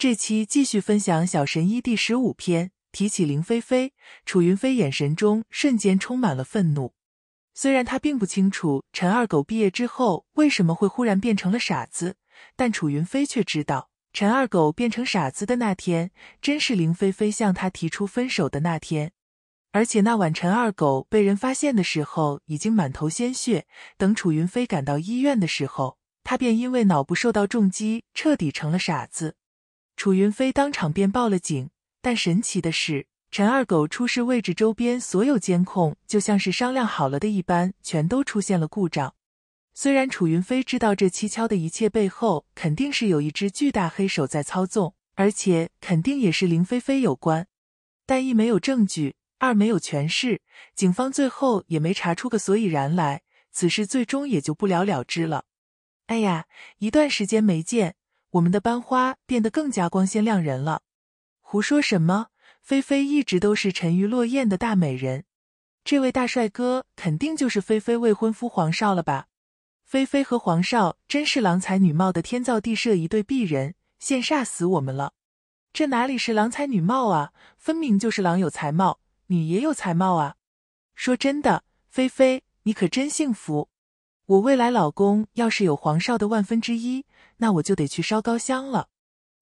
这期继续分享《小神医》第十五篇。提起林菲菲，楚云飞眼神中瞬间充满了愤怒。虽然他并不清楚陈二狗毕业之后为什么会忽然变成了傻子，但楚云飞却知道，陈二狗变成傻子的那天，真是林菲菲向他提出分手的那天。而且那晚陈二狗被人发现的时候，已经满头鲜血。等楚云飞赶到医院的时候，他便因为脑部受到重击，彻底成了傻子。楚云飞当场便报了警，但神奇的是，陈二狗出事位置周边所有监控就像是商量好了的一般，全都出现了故障。虽然楚云飞知道这蹊跷的一切背后肯定是有一只巨大黑手在操纵，而且肯定也是林菲菲有关，但一没有证据，二没有权势，警方最后也没查出个所以然来，此事最终也就不了了之了。哎呀，一段时间没见。我们的班花变得更加光鲜亮人了，胡说什么？菲菲一直都是沉鱼落雁的大美人，这位大帅哥肯定就是菲菲未婚夫黄少了吧？菲菲和黄少真是郎才女貌的天造地设一对璧人，羡煞死我们了。这哪里是郎才女貌啊？分明就是郎有才貌，女也有才貌啊！说真的，菲菲，你可真幸福。我未来老公要是有黄少的万分之一，那我就得去烧高香了。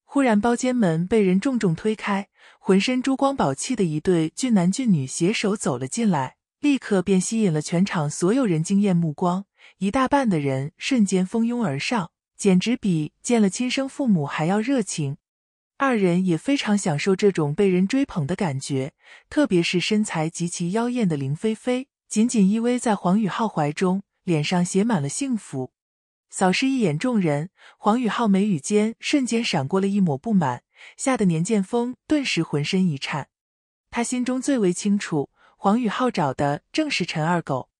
忽然，包间门被人重重推开，浑身珠光宝气的一对俊男俊女携手走了进来，立刻便吸引了全场所有人惊艳目光。一大半的人瞬间蜂拥而上，简直比见了亲生父母还要热情。二人也非常享受这种被人追捧的感觉，特别是身材极其妖艳的林菲菲，紧紧依偎在黄宇浩怀中。脸上写满了幸福，扫视一眼众人，黄宇浩眉宇间瞬间闪过了一抹不满，吓得年剑锋顿时浑身一颤。他心中最为清楚，黄宇浩找的正是陈二狗。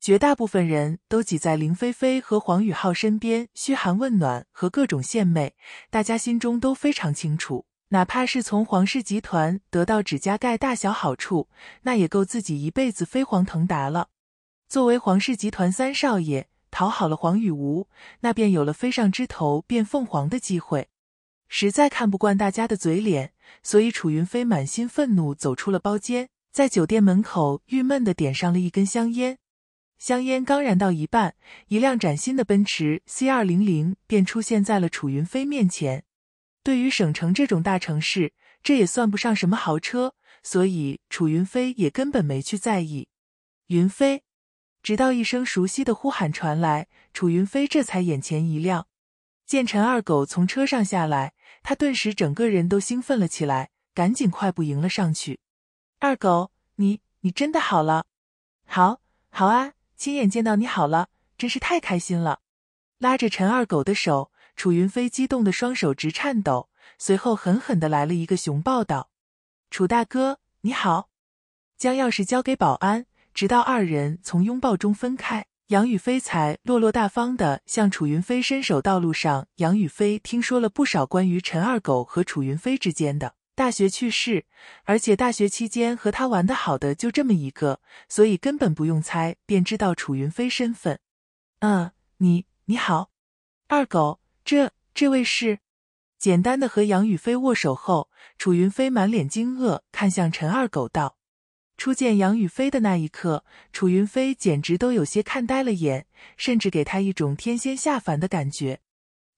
绝大部分人都挤在林菲菲和黄宇浩身边，嘘寒问暖和各种献媚。大家心中都非常清楚，哪怕是从黄氏集团得到指甲盖大小好处，那也够自己一辈子飞黄腾达了。作为黄氏集团三少爷，讨好了黄雨无，那便有了飞上枝头变凤凰的机会。实在看不惯大家的嘴脸，所以楚云飞满心愤怒走出了包间，在酒店门口郁闷的点上了一根香烟。香烟刚燃到一半，一辆崭新的奔驰 C 二零零便出现在了楚云飞面前。对于省城这种大城市，这也算不上什么豪车，所以楚云飞也根本没去在意。云飞。直到一声熟悉的呼喊传来，楚云飞这才眼前一亮，见陈二狗从车上下来，他顿时整个人都兴奋了起来，赶紧快步迎了上去。“二狗，你你真的好了？好，好啊！亲眼见到你好了，真是太开心了！”拉着陈二狗的手，楚云飞激动的双手直颤抖，随后狠狠的来了一个熊抱道：“楚大哥，你好！”将钥匙交给保安。直到二人从拥抱中分开，杨宇飞才落落大方的向楚云飞伸手。道路上，杨宇飞听说了不少关于陈二狗和楚云飞之间的大学趣事，而且大学期间和他玩的好的就这么一个，所以根本不用猜便知道楚云飞身份。嗯，你你好，二狗，这这位是。简单的和杨宇飞握手后，楚云飞满脸惊愕，看向陈二狗道。初见杨雨飞的那一刻，楚云飞简直都有些看呆了眼，甚至给他一种天仙下凡的感觉。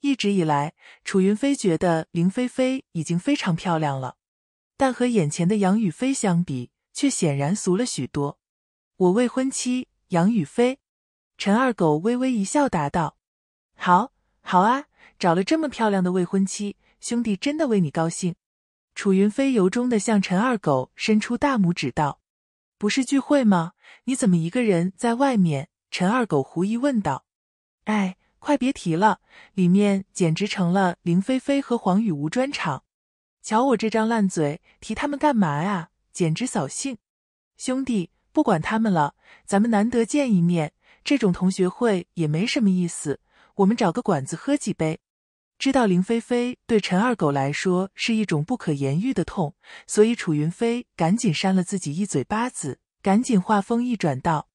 一直以来，楚云飞觉得林菲菲已经非常漂亮了，但和眼前的杨雨飞相比，却显然俗了许多。我未婚妻杨雨飞，陈二狗微微一笑答道：“好，好啊，找了这么漂亮的未婚妻，兄弟真的为你高兴。”楚云飞由衷的向陈二狗伸出大拇指道。不是聚会吗？你怎么一个人在外面？陈二狗狐疑问道。哎，快别提了，里面简直成了林菲菲和黄雨无专场。瞧我这张烂嘴，提他们干嘛呀？简直扫兴。兄弟，不管他们了，咱们难得见一面，这种同学会也没什么意思。我们找个馆子喝几杯。知道林菲菲对陈二狗来说是一种不可言喻的痛，所以楚云飞赶紧扇了自己一嘴巴子，赶紧话锋一转道：“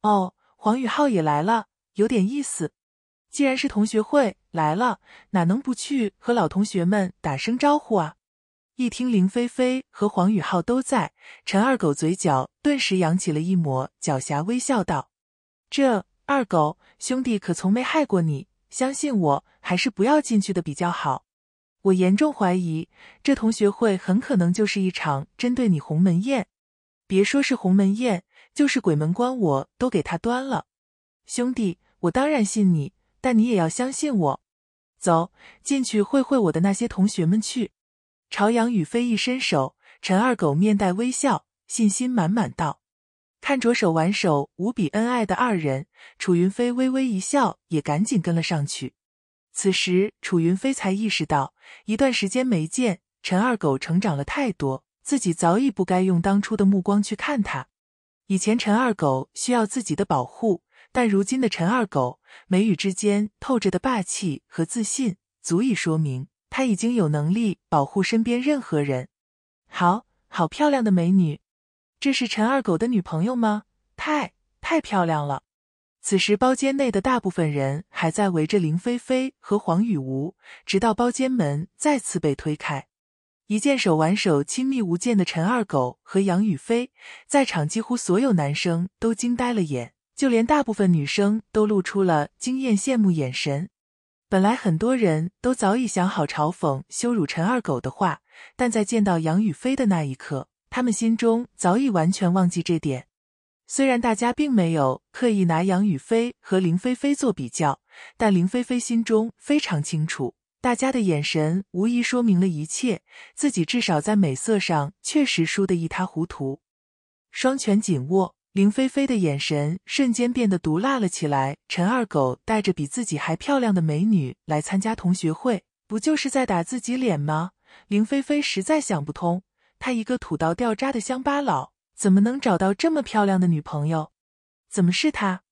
哦，黄宇浩也来了，有点意思。既然是同学会，来了哪能不去和老同学们打声招呼啊？”一听林菲菲和黄宇浩都在，陈二狗嘴角顿时扬起了一抹狡黠微笑道：“这二狗兄弟可从没害过你。”相信我还是不要进去的比较好。我严重怀疑，这同学会很可能就是一场针对你鸿门宴。别说是鸿门宴，就是鬼门关，我都给他端了。兄弟，我当然信你，但你也要相信我。走进去会会我的那些同学们去。朝阳雨飞一伸手，陈二狗面带微笑，信心满满道。看着手挽手、无比恩爱的二人，楚云飞微微一笑，也赶紧跟了上去。此时，楚云飞才意识到，一段时间没见，陈二狗成长了太多，自己早已不该用当初的目光去看他。以前，陈二狗需要自己的保护，但如今的陈二狗眉宇之间透着的霸气和自信，足以说明他已经有能力保护身边任何人。好好漂亮的美女。这是陈二狗的女朋友吗？太太漂亮了！此时包间内的大部分人还在围着林菲菲和黄雨吴，直到包间门再次被推开，一见手挽手亲密无间的陈二狗和杨雨菲，在场几乎所有男生都惊呆了眼，就连大部分女生都露出了惊艳羡慕眼神。本来很多人都早已想好嘲讽羞辱陈二狗的话，但在见到杨雨菲的那一刻。他们心中早已完全忘记这点，虽然大家并没有刻意拿杨雨飞和林菲菲做比较，但林菲菲心中非常清楚，大家的眼神无疑说明了一切，自己至少在美色上确实输得一塌糊涂。双拳紧握，林菲菲的眼神瞬间变得毒辣了起来。陈二狗带着比自己还漂亮的美女来参加同学会，不就是在打自己脸吗？林菲菲实在想不通。他一个土到掉渣的乡巴佬，怎么能找到这么漂亮的女朋友？怎么是他？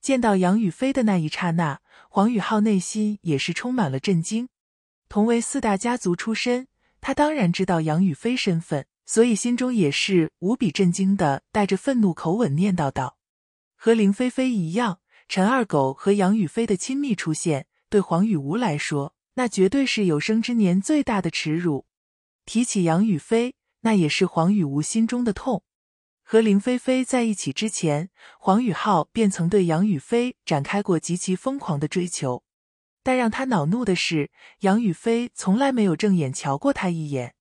见到杨雨飞的那一刹那，黄宇浩内心也是充满了震惊。同为四大家族出身，他当然知道杨雨飞身份，所以心中也是无比震惊的，带着愤怒口吻念叨道：“和林菲菲一样，陈二狗和杨雨飞的亲密出现，对黄宇吴来说，那绝对是有生之年最大的耻辱。”提起杨雨飞。那也是黄雨无心中的痛。和林菲菲在一起之前，黄宇浩便曾对杨雨菲展开过极其疯狂的追求，但让他恼怒的是，杨雨菲从来没有正眼瞧过他一眼。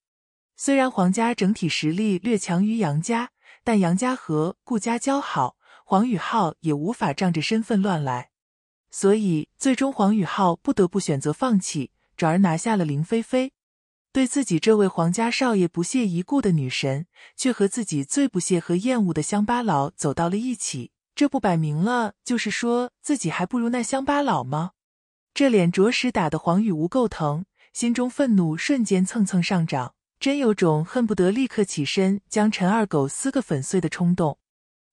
虽然黄家整体实力略强于杨家，但杨家和顾家交好，黄宇浩也无法仗着身份乱来，所以最终黄宇浩不得不选择放弃，转而拿下了林菲菲。对自己这位皇家少爷不屑一顾的女神，却和自己最不屑和厌恶的乡巴佬走到了一起，这不摆明了就是说自己还不如那乡巴佬吗？这脸着实打得黄雨无够疼，心中愤怒瞬间蹭蹭上涨，真有种恨不得立刻起身将陈二狗撕个粉碎的冲动。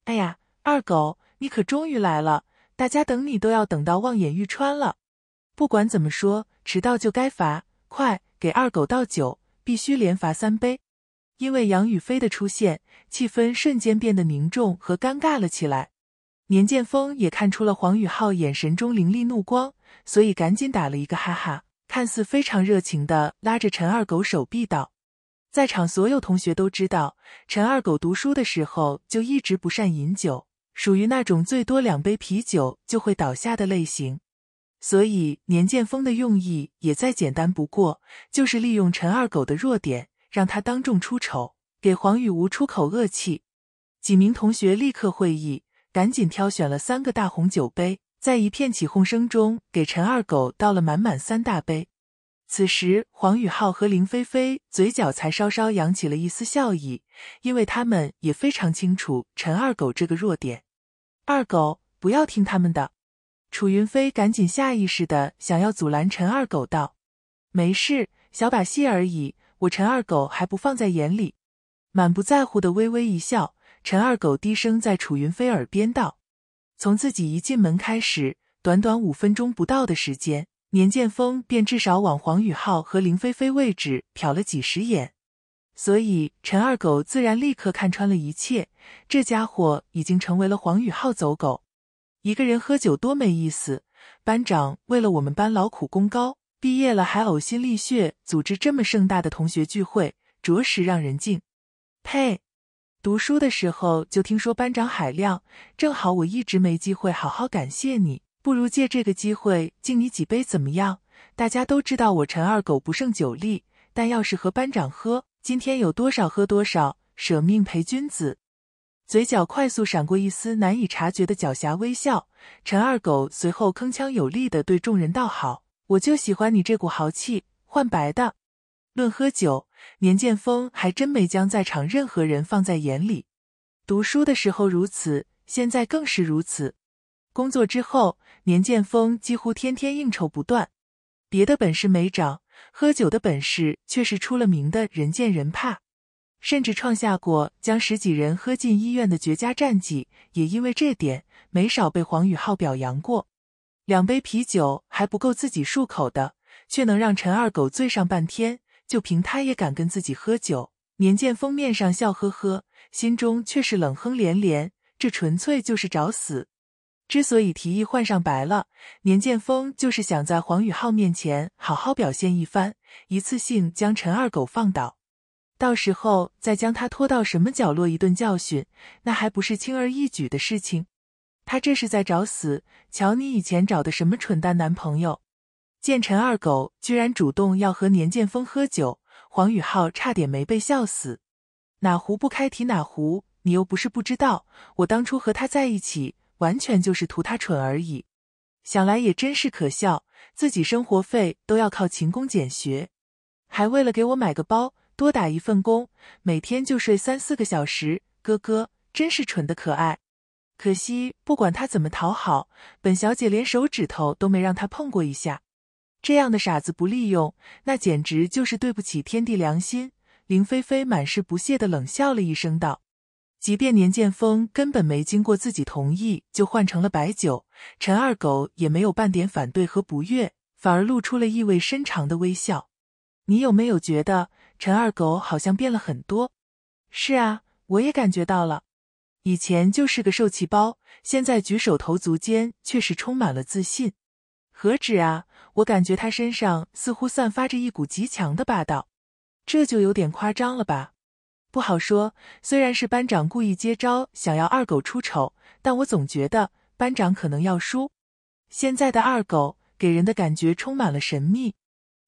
哎呀，二狗，你可终于来了，大家等你都要等到望眼欲穿了。不管怎么说，迟到就该罚，快！给二狗倒酒，必须连罚三杯，因为杨宇飞的出现，气氛瞬间变得凝重和尴尬了起来。年剑锋也看出了黄宇浩眼神中凌厉怒光，所以赶紧打了一个哈哈，看似非常热情的拉着陈二狗手臂道：“在场所有同学都知道，陈二狗读书的时候就一直不善饮酒，属于那种最多两杯啤酒就会倒下的类型。”所以，年剑锋的用意也再简单不过，就是利用陈二狗的弱点，让他当众出丑，给黄雨无出口恶气。几名同学立刻会意，赶紧挑选了三个大红酒杯，在一片起哄声中，给陈二狗倒了满满三大杯。此时，黄雨浩和林菲菲嘴角才稍稍扬起了一丝笑意，因为他们也非常清楚陈二狗这个弱点。二狗，不要听他们的。楚云飞赶紧下意识的想要阻拦陈二狗，道：“没事，小把戏而已，我陈二狗还不放在眼里。”满不在乎的微微一笑。陈二狗低声在楚云飞耳边道：“从自己一进门开始，短短五分钟不到的时间，年剑锋便至少往黄宇浩和林菲菲位置瞟了几十眼，所以陈二狗自然立刻看穿了一切，这家伙已经成为了黄宇浩走狗。”一个人喝酒多没意思。班长为了我们班劳苦功高，毕业了还呕心沥血组织这么盛大的同学聚会，着实让人敬。佩。读书的时候就听说班长海量，正好我一直没机会好好感谢你，不如借这个机会敬你几杯，怎么样？大家都知道我陈二狗不胜酒力，但要是和班长喝，今天有多少喝多少，舍命陪君子。嘴角快速闪过一丝难以察觉的狡黠微笑，陈二狗随后铿锵有力的对众人道：“好，我就喜欢你这股豪气。”换白的，论喝酒，年建锋还真没将在场任何人放在眼里。读书的时候如此，现在更是如此。工作之后，年建锋几乎天天应酬不断，别的本事没长，喝酒的本事却是出了名的，人见人怕。甚至创下过将十几人喝进医院的绝佳战绩，也因为这点没少被黄宇浩表扬过。两杯啤酒还不够自己漱口的，却能让陈二狗醉上半天，就凭他也敢跟自己喝酒？年建峰面上笑呵呵，心中却是冷哼连连。这纯粹就是找死。之所以提议换上白了，年建峰就是想在黄宇浩面前好好表现一番，一次性将陈二狗放倒。到时候再将他拖到什么角落一顿教训，那还不是轻而易举的事情？他这是在找死！瞧你以前找的什么蠢蛋男朋友！见陈二狗居然主动要和年剑锋喝酒，黄宇浩差点没被笑死。哪壶不开提哪壶，你又不是不知道，我当初和他在一起，完全就是图他蠢而已。想来也真是可笑，自己生活费都要靠勤工俭学，还为了给我买个包。多打一份工，每天就睡三四个小时。哥哥真是蠢的可爱，可惜不管他怎么讨好，本小姐连手指头都没让他碰过一下。这样的傻子不利用，那简直就是对不起天地良心。林菲菲满是不屑的冷笑了一声，道：“即便年剑锋根本没经过自己同意就换成了白酒，陈二狗也没有半点反对和不悦，反而露出了意味深长的微笑。你有没有觉得？”陈二狗好像变了很多，是啊，我也感觉到了。以前就是个受气包，现在举手投足间却是充满了自信。何止啊，我感觉他身上似乎散发着一股极强的霸道。这就有点夸张了吧？不好说。虽然是班长故意接招，想要二狗出丑，但我总觉得班长可能要输。现在的二狗给人的感觉充满了神秘。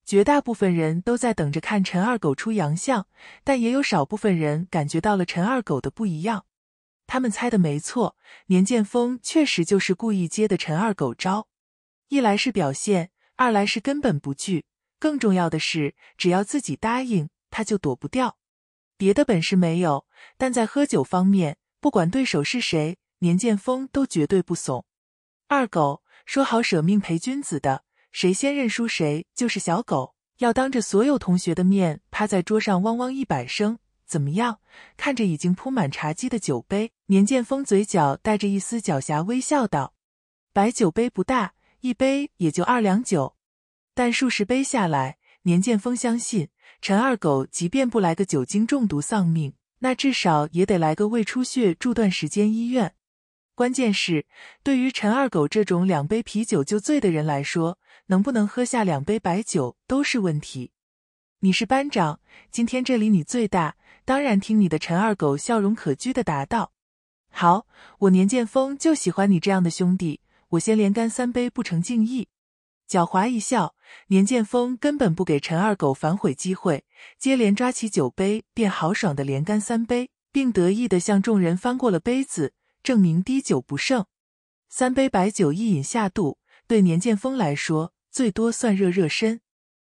绝大部分人都在等着看陈二狗出洋相，但也有少部分人感觉到了陈二狗的不一样。他们猜的没错，年建锋确实就是故意接的陈二狗招，一来是表现，二来是根本不惧。更重要的是，只要自己答应，他就躲不掉。别的本事没有，但在喝酒方面，不管对手是谁，年建锋都绝对不怂。二狗说好舍命陪君子的。谁先认输，谁就是小狗。要当着所有同学的面趴在桌上汪汪一百声，怎么样？看着已经铺满茶几的酒杯，年建锋嘴角带着一丝狡黠，微笑道：“白酒杯不大，一杯也就二两酒，但数十杯下来，年建锋相信陈二狗即便不来个酒精中毒丧命，那至少也得来个胃出血住段时间医院。关键是，对于陈二狗这种两杯啤酒就醉的人来说。”能不能喝下两杯白酒都是问题。你是班长，今天这里你最大，当然听你的。陈二狗笑容可掬的答道：“好，我年剑锋就喜欢你这样的兄弟。我先连干三杯，不成敬意。”狡猾一笑，年剑锋根本不给陈二狗反悔机会，接连抓起酒杯便豪爽的连干三杯，并得意的向众人翻过了杯子，证明滴酒不剩。三杯白酒一饮下肚。对年剑锋来说，最多算热热身。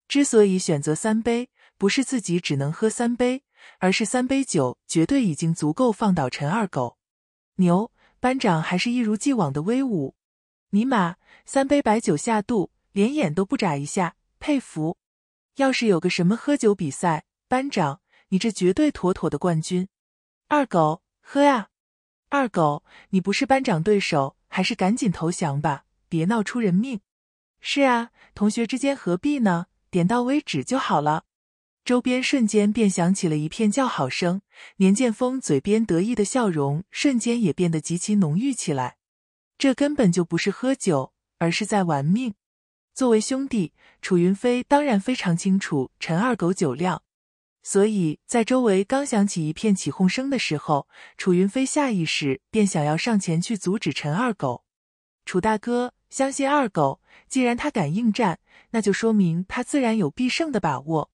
之所以选择三杯，不是自己只能喝三杯，而是三杯酒绝对已经足够放倒陈二狗。牛班长还是一如既往的威武。尼玛，三杯白酒下肚，连眼都不眨一下，佩服！要是有个什么喝酒比赛，班长你这绝对妥妥的冠军。二狗喝呀，二狗你不是班长对手，还是赶紧投降吧。别闹出人命！是啊，同学之间何必呢？点到为止就好了。周边瞬间便响起了一片叫好声，年剑锋嘴边得意的笑容瞬间也变得极其浓郁起来。这根本就不是喝酒，而是在玩命。作为兄弟，楚云飞当然非常清楚陈二狗酒量，所以在周围刚响起一片起哄声的时候，楚云飞下意识便想要上前去阻止陈二狗。楚大哥。相信二狗，既然他敢应战，那就说明他自然有必胜的把握。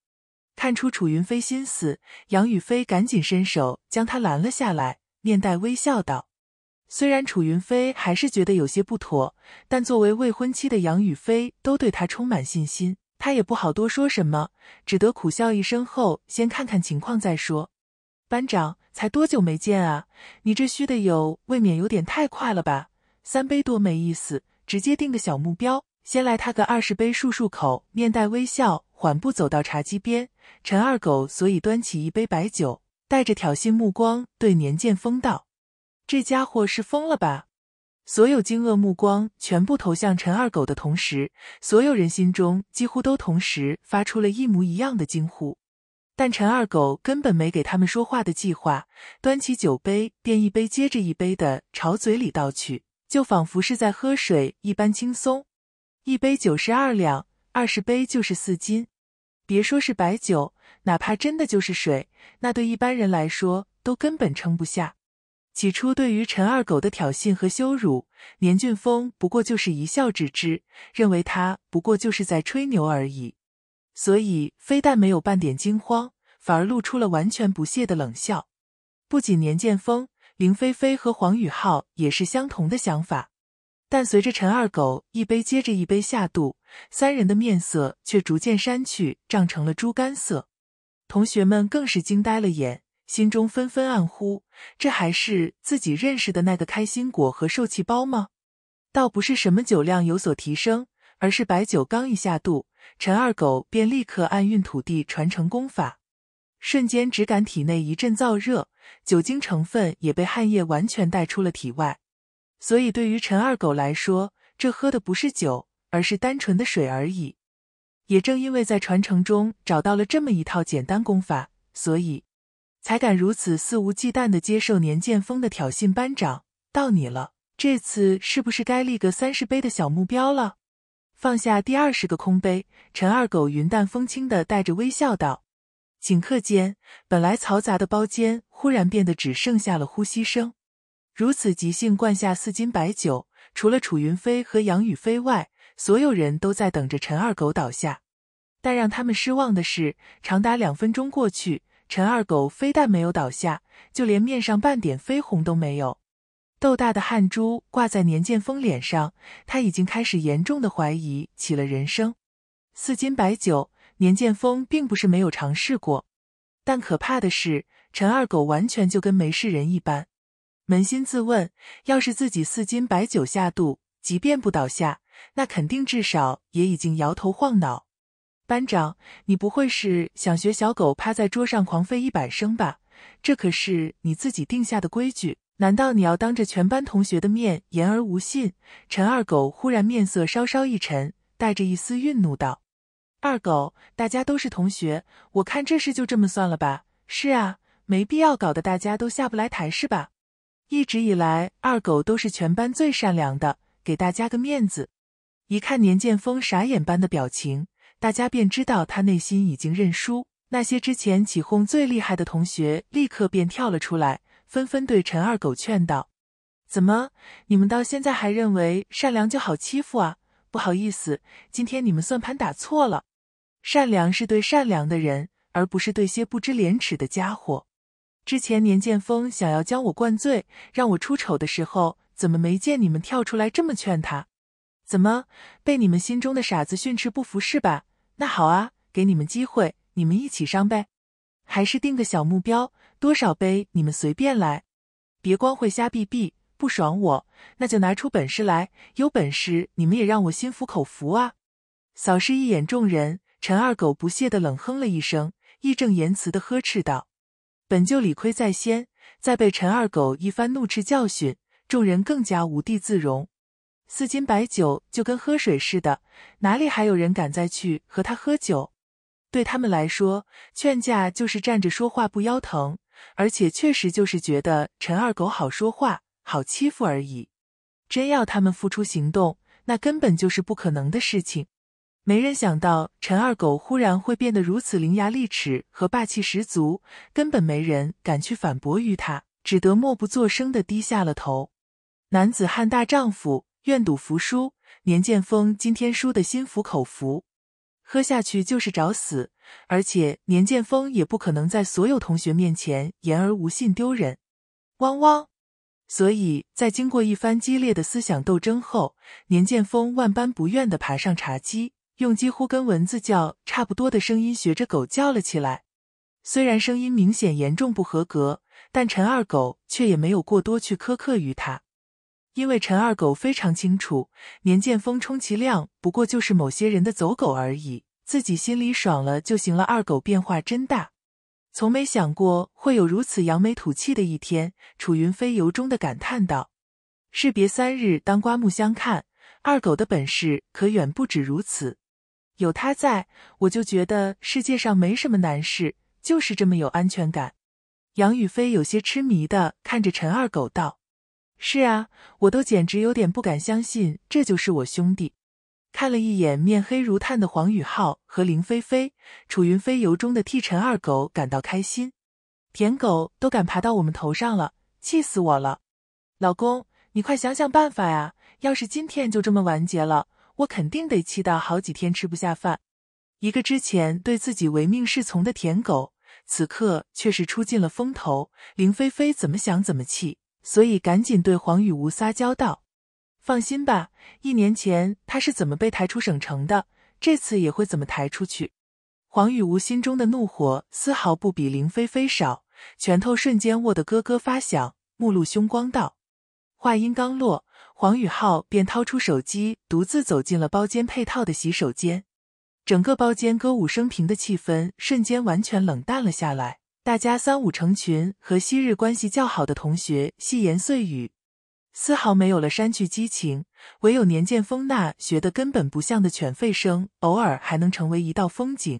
看出楚云飞心思，杨宇飞赶紧伸手将他拦了下来，面带微笑道：“虽然楚云飞还是觉得有些不妥，但作为未婚妻的杨宇飞都对他充满信心，他也不好多说什么，只得苦笑一声后，先看看情况再说。”班长，才多久没见啊？你这虚的有未免有点太快了吧？三杯多没意思。直接定个小目标，先来他个二十杯漱漱口，面带微笑，缓步走到茶几边。陈二狗所以端起一杯白酒，带着挑衅目光对年剑锋道：“这家伙是疯了吧？”所有惊愕目光全部投向陈二狗的同时，所有人心中几乎都同时发出了一模一样的惊呼。但陈二狗根本没给他们说话的计划，端起酒杯便一杯接着一杯的朝嘴里倒去。就仿佛是在喝水一般轻松，一杯酒是二两，二十杯就是四斤。别说是白酒，哪怕真的就是水，那对一般人来说都根本撑不下。起初对于陈二狗的挑衅和羞辱，年俊峰不过就是一笑置之，认为他不过就是在吹牛而已，所以非但没有半点惊慌，反而露出了完全不屑的冷笑。不仅年剑峰。林菲菲和黄宇浩也是相同的想法，但随着陈二狗一杯接着一杯下肚，三人的面色却逐渐删去，涨成了猪肝色。同学们更是惊呆了眼，心中纷纷暗呼：这还是自己认识的那个开心果和受气包吗？倒不是什么酒量有所提升，而是白酒刚一下肚，陈二狗便立刻按运土地传承功法。瞬间只感体内一阵燥热，酒精成分也被汗液完全带出了体外。所以对于陈二狗来说，这喝的不是酒，而是单纯的水而已。也正因为，在传承中找到了这么一套简单功法，所以才敢如此肆无忌惮的接受年剑锋的挑衅。班长，到你了，这次是不是该立个三十杯的小目标了？放下第二十个空杯，陈二狗云淡风轻的带着微笑道。顷刻间，本来嘈杂的包间忽然变得只剩下了呼吸声。如此即兴灌下四斤白酒，除了楚云飞和杨雨飞外，所有人都在等着陈二狗倒下。但让他们失望的是，长达两分钟过去，陈二狗非但没有倒下，就连面上半点绯红都没有。豆大的汗珠挂在年建峰脸上，他已经开始严重的怀疑起了人生。四斤白酒。年建锋并不是没有尝试过，但可怕的是，陈二狗完全就跟没事人一般。扪心自问，要是自己四斤白酒下肚，即便不倒下，那肯定至少也已经摇头晃脑。班长，你不会是想学小狗趴在桌上狂吠一百声吧？这可是你自己定下的规矩，难道你要当着全班同学的面言而无信？陈二狗忽然面色稍稍一沉，带着一丝愠怒道。二狗，大家都是同学，我看这事就这么算了吧。是啊，没必要搞得大家都下不来台，是吧？一直以来，二狗都是全班最善良的，给大家个面子。一看年建峰傻眼般的表情，大家便知道他内心已经认输。那些之前起哄最厉害的同学立刻便跳了出来，纷纷对陈二狗劝道：“怎么，你们到现在还认为善良就好欺负啊？”不好意思，今天你们算盘打错了。善良是对善良的人，而不是对些不知廉耻的家伙。之前年剑锋想要将我灌醉，让我出丑的时候，怎么没见你们跳出来这么劝他？怎么被你们心中的傻子训斥不服是吧？那好啊，给你们机会，你们一起上呗。还是定个小目标，多少杯你们随便来，别光会瞎逼逼。不爽我，那就拿出本事来！有本事你们也让我心服口服啊！扫视一眼众人，陈二狗不屑的冷哼了一声，义正言辞的呵斥道：“本就理亏在先，再被陈二狗一番怒斥教训，众人更加无地自容。四斤白酒就跟喝水似的，哪里还有人敢再去和他喝酒？对他们来说，劝架就是站着说话不腰疼，而且确实就是觉得陈二狗好说话。”好欺负而已，真要他们付出行动，那根本就是不可能的事情。没人想到陈二狗忽然会变得如此伶牙俐齿和霸气十足，根本没人敢去反驳于他，只得默不作声的低下了头。男子汉大丈夫，愿赌服输。年建峰今天输的心服口服，喝下去就是找死。而且年建峰也不可能在所有同学面前言而无信，丢人。汪汪。所以在经过一番激烈的思想斗争后，年建锋万般不愿地爬上茶几，用几乎跟蚊子叫差不多的声音学着狗叫了起来。虽然声音明显严重不合格，但陈二狗却也没有过多去苛刻于他，因为陈二狗非常清楚，年建锋充其量不过就是某些人的走狗而已，自己心里爽了就行了。二狗变化真大。从没想过会有如此扬眉吐气的一天，楚云飞由衷的感叹道：“士别三日，当刮目相看。二狗的本事可远不止如此，有他在，我就觉得世界上没什么难事，就是这么有安全感。”杨宇飞有些痴迷的看着陈二狗道：“是啊，我都简直有点不敢相信，这就是我兄弟。”看了一眼面黑如炭的黄宇浩和林菲菲，楚云飞由衷的替陈二狗感到开心，舔狗都敢爬到我们头上了，气死我了！老公，你快想想办法呀！要是今天就这么完结了，我肯定得气到好几天吃不下饭。一个之前对自己唯命是从的舔狗，此刻却是出尽了风头，林菲菲怎么想怎么气，所以赶紧对黄雨无撒娇道。放心吧，一年前他是怎么被抬出省城的，这次也会怎么抬出去。黄雨无心中的怒火丝毫不比林菲菲少，拳头瞬间握得咯咯发响，目露凶光道。话音刚落，黄宇浩便掏出手机，独自走进了包间配套的洗手间。整个包间歌舞升平的气氛瞬间完全冷淡了下来，大家三五成群，和昔日关系较好的同学细言碎语。丝毫没有了山去激情，唯有年剑锋那学得根本不像的犬吠声，偶尔还能成为一道风景。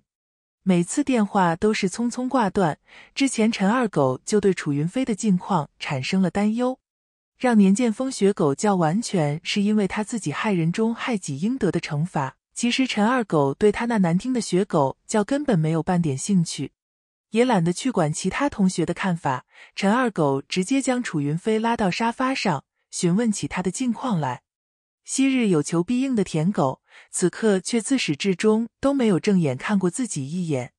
每次电话都是匆匆挂断。之前陈二狗就对楚云飞的近况产生了担忧，让年剑锋学狗叫完全是因为他自己害人中害己应得的惩罚。其实陈二狗对他那难听的学狗叫根本没有半点兴趣，也懒得去管其他同学的看法。陈二狗直接将楚云飞拉到沙发上。询问起他的近况来，昔日有求必应的舔狗，此刻却自始至终都没有正眼看过自己一眼。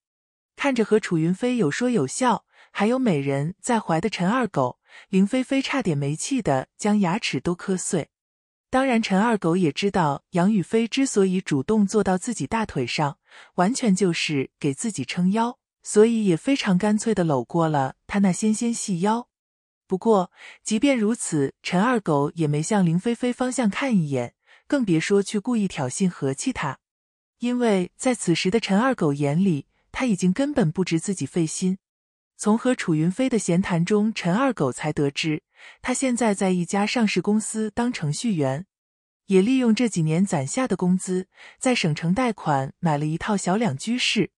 看着和楚云飞有说有笑，还有美人在怀的陈二狗，林菲菲差点没气的将牙齿都磕碎。当然，陈二狗也知道杨雨飞之所以主动坐到自己大腿上，完全就是给自己撑腰，所以也非常干脆的搂过了他那纤纤细腰。不过，即便如此，陈二狗也没向林菲菲方向看一眼，更别说去故意挑衅和气他。因为在此时的陈二狗眼里，他已经根本不值自己费心。从和楚云飞的闲谈中，陈二狗才得知，他现在在一家上市公司当程序员，也利用这几年攒下的工资，在省城贷款买了一套小两居室。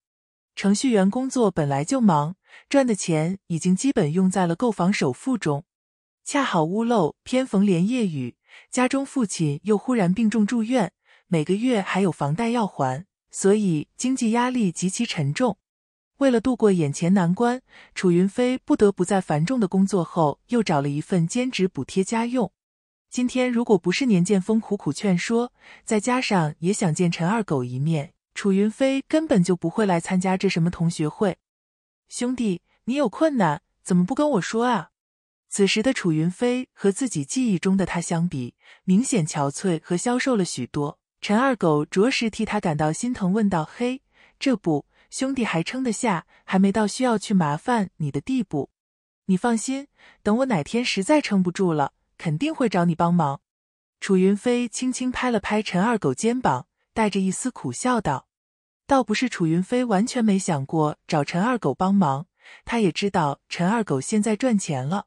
程序员工作本来就忙。赚的钱已经基本用在了购房首付中，恰好屋漏偏逢连夜雨，家中父亲又忽然病重住院，每个月还有房贷要还，所以经济压力极其沉重。为了度过眼前难关，楚云飞不得不在繁重的工作后又找了一份兼职补贴家用。今天如果不是年建峰苦苦劝说，再加上也想见陈二狗一面，楚云飞根本就不会来参加这什么同学会。兄弟，你有困难怎么不跟我说啊？此时的楚云飞和自己记忆中的他相比，明显憔悴和消瘦了许多。陈二狗着实替他感到心疼，问道：“嘿，这不，兄弟还撑得下，还没到需要去麻烦你的地步。你放心，等我哪天实在撑不住了，肯定会找你帮忙。”楚云飞轻轻拍了拍陈二狗肩膀，带着一丝苦笑道。倒不是楚云飞完全没想过找陈二狗帮忙，他也知道陈二狗现在赚钱了，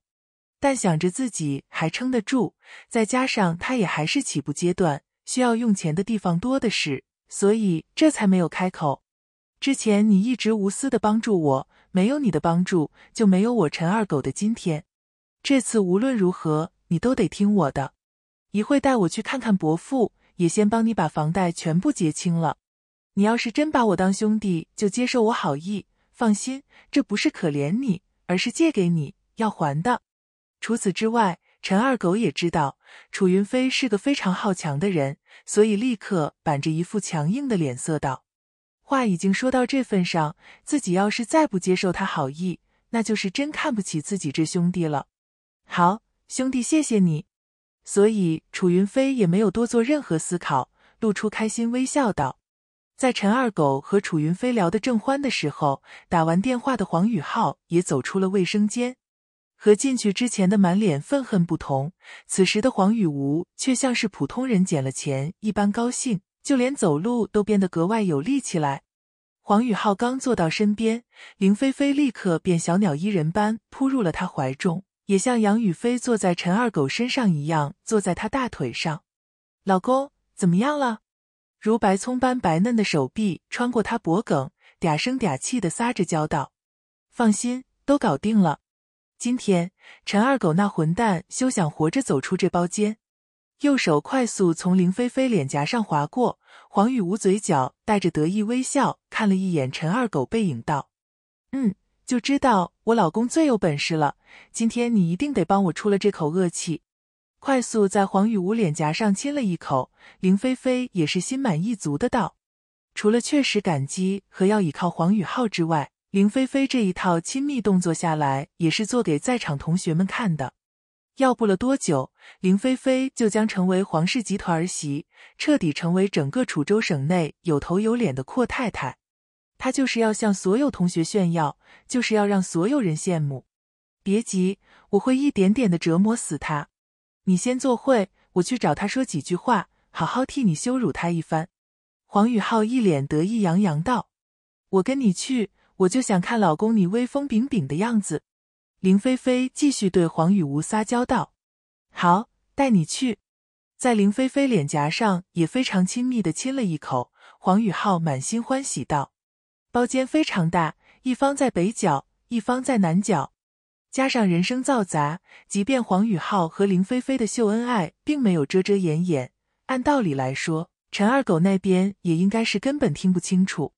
但想着自己还撑得住，再加上他也还是起步阶段，需要用钱的地方多的是，所以这才没有开口。之前你一直无私的帮助我，没有你的帮助就没有我陈二狗的今天。这次无论如何你都得听我的，一会带我去看看伯父，也先帮你把房贷全部结清了。你要是真把我当兄弟，就接受我好意。放心，这不是可怜你，而是借给你要还的。除此之外，陈二狗也知道楚云飞是个非常好强的人，所以立刻板着一副强硬的脸色道：“话已经说到这份上，自己要是再不接受他好意，那就是真看不起自己这兄弟了。”好，兄弟，谢谢你。所以楚云飞也没有多做任何思考，露出开心微笑道。在陈二狗和楚云飞聊得正欢的时候，打完电话的黄宇浩也走出了卫生间。和进去之前的满脸愤恨不同，此时的黄雨吴却像是普通人捡了钱一般高兴，就连走路都变得格外有力起来。黄宇浩刚坐到身边，林菲菲立刻变小鸟依人般扑入了他怀中，也像杨宇飞坐在陈二狗身上一样，坐在他大腿上。老公，怎么样了？如白葱般白嫩的手臂穿过他脖颈，嗲声嗲气的撒着娇道：“放心，都搞定了。今天陈二狗那混蛋休想活着走出这包间。”右手快速从林菲菲脸颊上划过，黄雨无嘴角带着得意微笑，看了一眼陈二狗背影，道：“嗯，就知道我老公最有本事了。今天你一定得帮我出了这口恶气。”快速在黄雨吾脸颊上亲了一口，林菲菲也是心满意足的道：“除了确实感激和要倚靠黄宇浩之外，林菲菲这一套亲密动作下来，也是做给在场同学们看的。要不了多久，林菲菲就将成为黄氏集团儿媳，彻底成为整个楚州省内有头有脸的阔太太。她就是要向所有同学炫耀，就是要让所有人羡慕。别急，我会一点点的折磨死她。”你先坐会，我去找他说几句话，好好替你羞辱他一番。黄宇浩一脸得意洋洋道：“我跟你去，我就想看老公你威风凛凛的样子。”林菲菲继续对黄宇无撒娇道：“好，带你去。”在林菲菲脸颊上也非常亲密的亲了一口。黄宇浩满心欢喜道：“包间非常大，一方在北角，一方在南角。”加上人声嘈杂，即便黄宇浩和林菲菲的秀恩爱并没有遮遮掩掩，按道理来说，陈二狗那边也应该是根本听不清楚。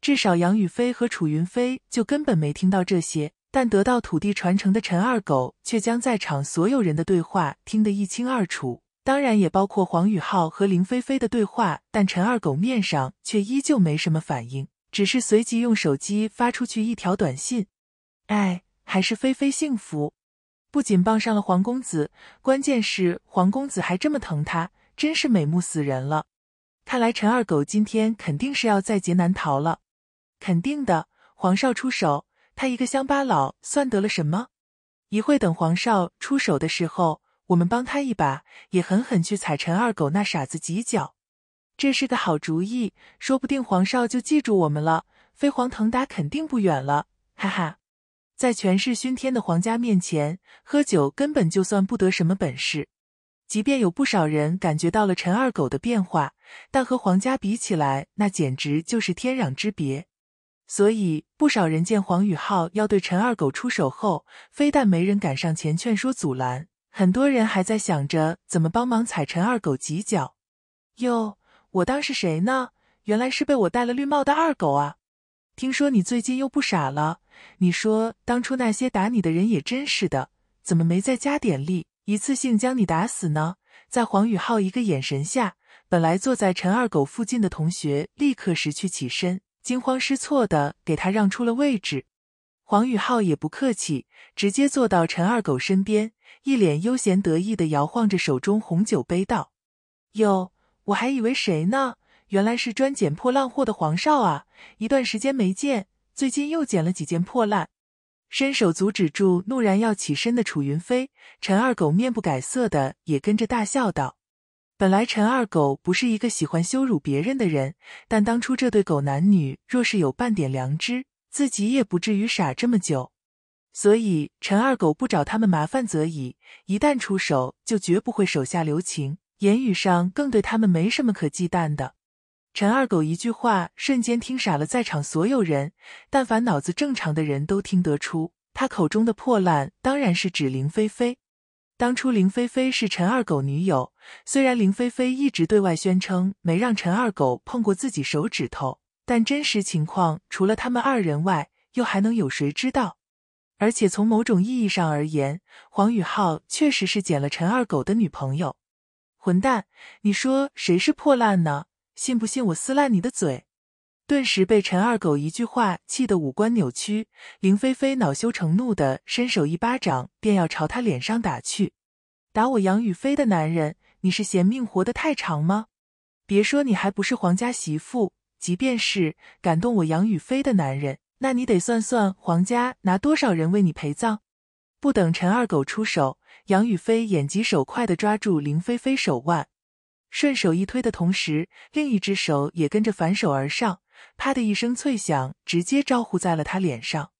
至少杨宇飞和楚云飞就根本没听到这些，但得到土地传承的陈二狗却将在场所有人的对话听得一清二楚，当然也包括黄宇浩和林菲菲的对话。但陈二狗面上却依旧没什么反应，只是随即用手机发出去一条短信：“哎。”还是菲菲幸福，不仅傍上了黄公子，关键是黄公子还这么疼她，真是美目死人了。看来陈二狗今天肯定是要在劫难逃了。肯定的，黄少出手，他一个乡巴佬算得了什么？一会等黄少出手的时候，我们帮他一把，也狠狠去踩陈二狗那傻子几脚。这是个好主意，说不定黄少就记住我们了，飞黄腾达肯定不远了。哈哈。在权势熏天的黄家面前，喝酒根本就算不得什么本事。即便有不少人感觉到了陈二狗的变化，但和黄家比起来，那简直就是天壤之别。所以，不少人见黄宇浩要对陈二狗出手后，非但没人敢上前劝说阻拦，很多人还在想着怎么帮忙踩陈二狗几脚。哟，我当是谁呢？原来是被我戴了绿帽的二狗啊！听说你最近又不傻了。你说当初那些打你的人也真是的，怎么没再加点力，一次性将你打死呢？在黄宇浩一个眼神下，本来坐在陈二狗附近的同学立刻识趣起身，惊慌失措的给他让出了位置。黄宇浩也不客气，直接坐到陈二狗身边，一脸悠闲得意的摇晃着手中红酒杯道：“哟，我还以为谁呢？”原来是专捡破烂货的黄少啊！一段时间没见，最近又捡了几件破烂。伸手阻止住怒然要起身的楚云飞，陈二狗面不改色的也跟着大笑道：“本来陈二狗不是一个喜欢羞辱别人的人，但当初这对狗男女若是有半点良知，自己也不至于傻这么久。所以陈二狗不找他们麻烦则已，一旦出手就绝不会手下留情，言语上更对他们没什么可忌惮的。”陈二狗一句话，瞬间听傻了在场所有人。但凡脑子正常的人都听得出，他口中的“破烂”当然是指林菲菲。当初林菲菲是陈二狗女友，虽然林菲菲一直对外宣称没让陈二狗碰过自己手指头，但真实情况，除了他们二人外，又还能有谁知道？而且从某种意义上而言，黄宇浩确实是捡了陈二狗的女朋友。混蛋，你说谁是破烂呢？信不信我撕烂你的嘴？顿时被陈二狗一句话气得五官扭曲。林菲菲恼羞成怒的伸手一巴掌，便要朝他脸上打去。打我杨雨飞的男人，你是嫌命活得太长吗？别说你还不是黄家媳妇，即便是敢动我杨雨飞的男人，那你得算算黄家拿多少人为你陪葬。不等陈二狗出手，杨雨飞眼疾手快的抓住林菲菲手腕。顺手一推的同时，另一只手也跟着反手而上，啪的一声脆响，直接招呼在了他脸上。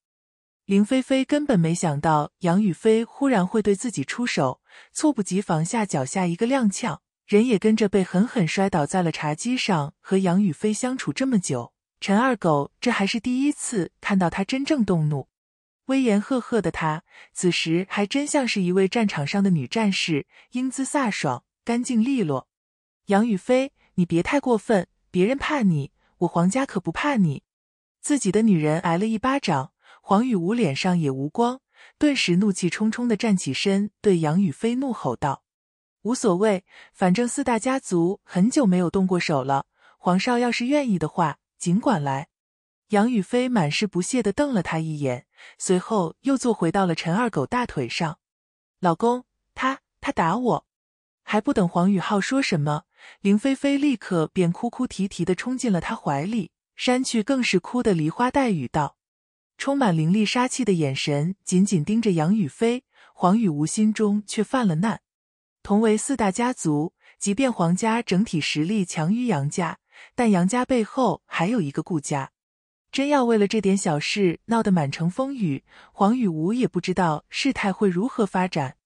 林菲菲根本没想到杨宇飞忽然会对自己出手，猝不及防下，脚下一个踉跄，人也跟着被狠狠摔倒在了茶几上。和杨宇飞相处这么久，陈二狗这还是第一次看到他真正动怒。威严赫赫的他，此时还真像是一位战场上的女战士，英姿飒爽，干净利落。杨宇飞，你别太过分！别人怕你，我黄家可不怕你。自己的女人挨了一巴掌，黄宇武脸上也无光，顿时怒气冲冲的站起身，对杨宇飞怒吼道：“无所谓，反正四大家族很久没有动过手了。黄少要是愿意的话，尽管来。”杨宇飞满是不屑的瞪了他一眼，随后又坐回到了陈二狗大腿上。“老公，他他打我。”还不等黄宇浩说什么，林菲菲立刻便哭哭啼啼的冲进了他怀里，山去更是哭得梨花带雨，道：“充满凌厉杀气的眼神紧紧盯着杨宇飞。”黄宇无心中却犯了难。同为四大家族，即便黄家整体实力强于杨家，但杨家背后还有一个顾家，真要为了这点小事闹得满城风雨，黄宇无也不知道事态会如何发展。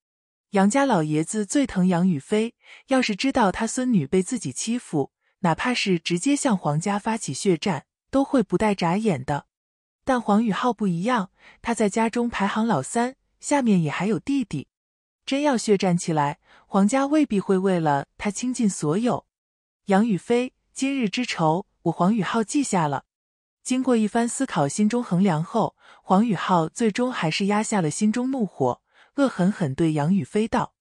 杨家老爷子最疼杨宇飞，要是知道他孙女被自己欺负，哪怕是直接向黄家发起血战，都会不带眨眼的。但黄宇浩不一样，他在家中排行老三，下面也还有弟弟，真要血战起来，黄家未必会为了他倾尽所有。杨宇飞今日之仇，我黄宇浩记下了。经过一番思考，心中衡量后，黄宇浩最终还是压下了心中怒火。恶狠狠对杨雨飞道：“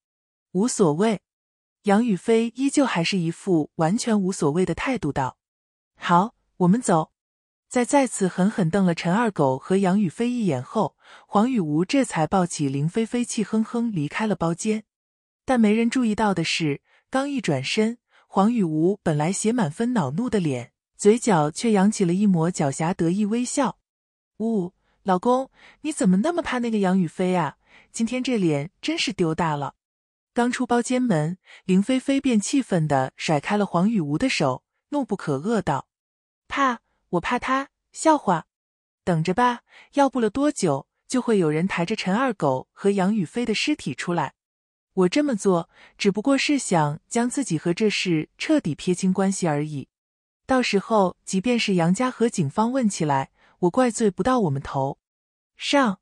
无所谓。”杨雨飞依旧还是一副完全无所谓的态度，道：“好，我们走。”在再次狠狠瞪了陈二狗和杨雨飞一眼后，黄雨吴这才抱起林菲菲，气哼哼离开了包间。但没人注意到的是，刚一转身，黄雨吴本来写满分恼怒的脸，嘴角却扬起了一抹狡黠得意微笑。“呜，老公，你怎么那么怕那个杨雨飞啊？”今天这脸真是丢大了！刚出包间门，林菲菲便气愤地甩开了黄雨梧的手，怒不可遏道：“怕我怕他笑话，等着吧，要不了多久就会有人抬着陈二狗和杨雨菲的尸体出来。我这么做只不过是想将自己和这事彻底撇清关系而已。到时候，即便是杨家和警方问起来，我怪罪不到我们头上。”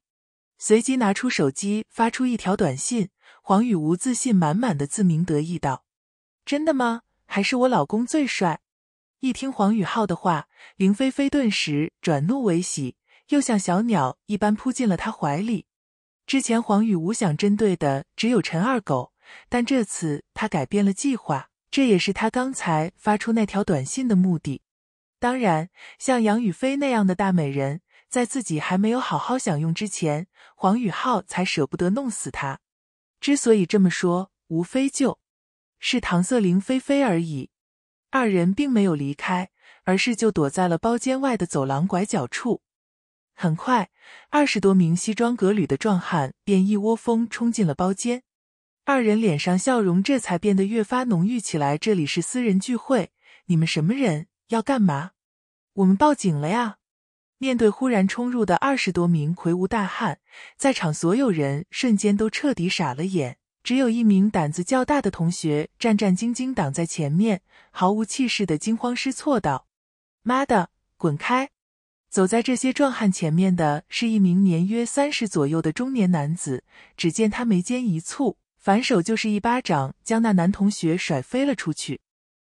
随即拿出手机，发出一条短信。黄雨无自信满满的自鸣得意道：“真的吗？还是我老公最帅？”一听黄宇浩的话，林菲菲顿时转怒为喜，又像小鸟一般扑进了他怀里。之前黄雨无想针对的只有陈二狗，但这次他改变了计划，这也是他刚才发出那条短信的目的。当然，像杨雨菲那样的大美人。在自己还没有好好享用之前，黄宇浩才舍不得弄死他。之所以这么说，无非就是搪塞林菲菲而已。二人并没有离开，而是就躲在了包间外的走廊拐角处。很快，二十多名西装革履的壮汉便一窝蜂冲进了包间。二人脸上笑容这才变得越发浓郁起来。这里是私人聚会，你们什么人？要干嘛？我们报警了呀！面对忽然冲入的二十多名魁梧大汉，在场所有人瞬间都彻底傻了眼，只有一名胆子较大的同学战战兢兢挡在前面，毫无气势的惊慌失措道：“妈的，滚开！”走在这些壮汉前面的是一名年约三十左右的中年男子，只见他眉间一蹙，反手就是一巴掌，将那男同学甩飞了出去。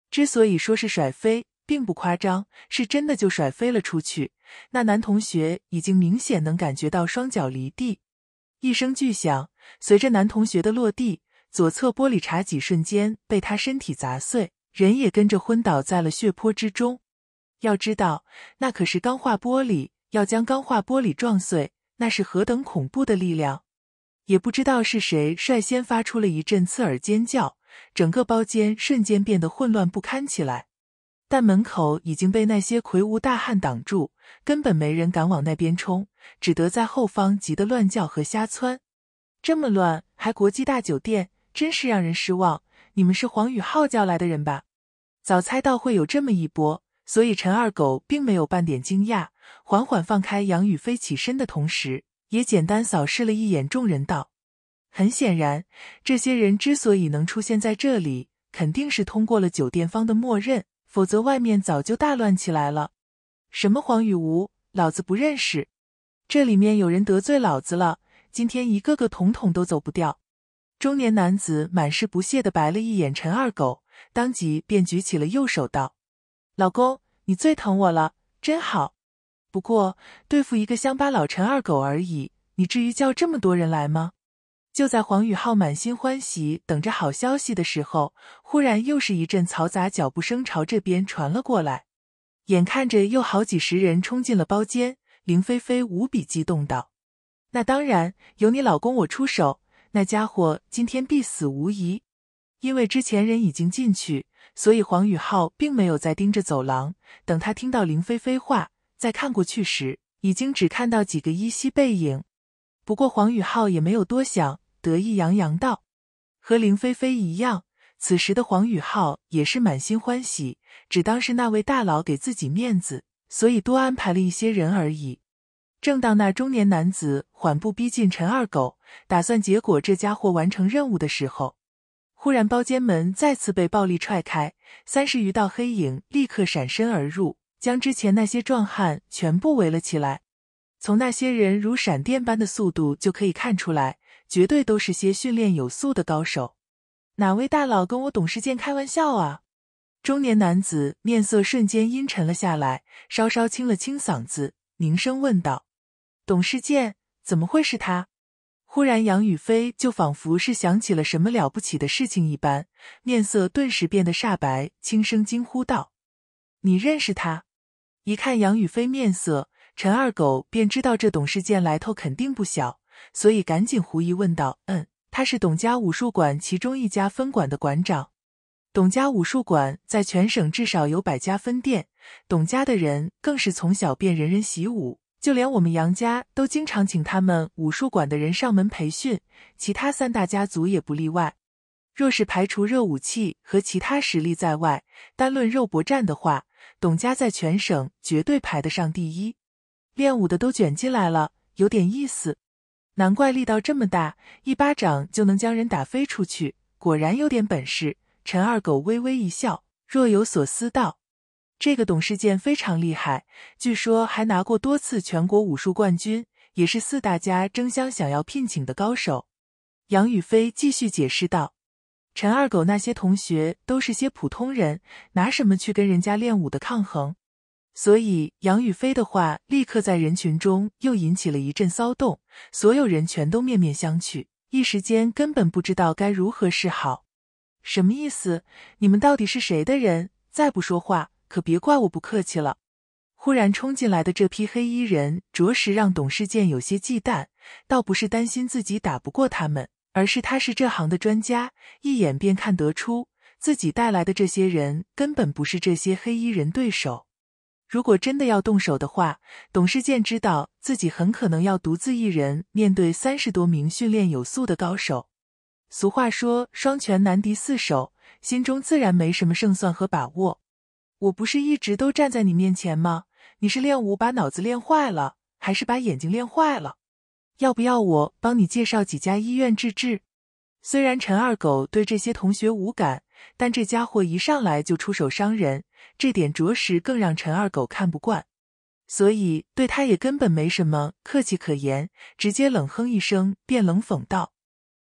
之所以说是甩飞。并不夸张，是真的就甩飞了出去。那男同学已经明显能感觉到双脚离地，一声巨响随着男同学的落地，左侧玻璃茶几瞬间被他身体砸碎，人也跟着昏倒在了血泊之中。要知道，那可是钢化玻璃，要将钢化玻璃撞碎，那是何等恐怖的力量！也不知道是谁率先发出了一阵刺耳尖叫，整个包间瞬间变得混乱不堪起来。但门口已经被那些魁梧大汉挡住，根本没人敢往那边冲，只得在后方急得乱叫和瞎窜。这么乱，还国际大酒店，真是让人失望。你们是黄宇浩叫来的人吧？早猜到会有这么一波，所以陈二狗并没有半点惊讶，缓缓放开杨宇飞起身的同时，也简单扫视了一眼众人，道：“很显然，这些人之所以能出现在这里，肯定是通过了酒店方的默认。”否则，外面早就大乱起来了。什么黄雨吴，老子不认识。这里面有人得罪老子了，今天一个个统统都走不掉。中年男子满是不屑的白了一眼陈二狗，当即便举起了右手道：“老公，你最疼我了，真好。不过对付一个乡巴佬陈二狗而已，你至于叫这么多人来吗？”就在黄宇浩满心欢喜等着好消息的时候，忽然又是一阵嘈杂脚步声朝这边传了过来。眼看着又好几十人冲进了包间，林菲菲无比激动道：“那当然，有你老公我出手，那家伙今天必死无疑。”因为之前人已经进去，所以黄宇浩并没有在盯着走廊。等他听到林菲菲话，再看过去时，已经只看到几个依稀背影。不过黄宇浩也没有多想。得意洋洋道：“和林菲菲一样，此时的黄宇浩也是满心欢喜，只当是那位大佬给自己面子，所以多安排了一些人而已。”正当那中年男子缓步逼近陈二狗，打算结果这家伙完成任务的时候，忽然包间门再次被暴力踹开，三十余道黑影立刻闪身而入，将之前那些壮汉全部围了起来。从那些人如闪电般的速度就可以看出来。绝对都是些训练有素的高手，哪位大佬跟我董世建开玩笑啊？中年男子面色瞬间阴沉了下来，稍稍清了清嗓子，凝声问道：“董世建怎么会是他？”忽然，杨宇飞就仿佛是想起了什么了不起的事情一般，面色顿时变得煞白，轻声惊呼道：“你认识他？”一看杨宇飞面色，陈二狗便知道这董世建来头肯定不小。所以赶紧狐疑问道：“嗯，他是董家武术馆其中一家分馆的馆长。董家武术馆在全省至少有百家分店，董家的人更是从小便人人习武，就连我们杨家都经常请他们武术馆的人上门培训，其他三大家族也不例外。若是排除热武器和其他实力在外，单论肉搏战的话，董家在全省绝对排得上第一。练武的都卷进来了，有点意思。”难怪力道这么大，一巴掌就能将人打飞出去，果然有点本事。陈二狗微微一笑，若有所思道：“这个董世健非常厉害，据说还拿过多次全国武术冠军，也是四大家争相想要聘请的高手。”杨宇飞继续解释道：“陈二狗那些同学都是些普通人，拿什么去跟人家练武的抗衡？”所以杨宇飞的话立刻在人群中又引起了一阵骚动。所有人全都面面相觑，一时间根本不知道该如何是好。什么意思？你们到底是谁的人？再不说话，可别怪我不客气了。忽然冲进来的这批黑衣人，着实让董世健有些忌惮。倒不是担心自己打不过他们，而是他是这行的专家，一眼便看得出，自己带来的这些人根本不是这些黑衣人对手。如果真的要动手的话，董世健知道自己很可能要独自一人面对三十多名训练有素的高手。俗话说“双拳难敌四手”，心中自然没什么胜算和把握。我不是一直都站在你面前吗？你是练武把脑子练坏了，还是把眼睛练坏了？要不要我帮你介绍几家医院治治？虽然陈二狗对这些同学无感。但这家伙一上来就出手伤人，这点着实更让陈二狗看不惯，所以对他也根本没什么客气可言，直接冷哼一声，便冷讽道：“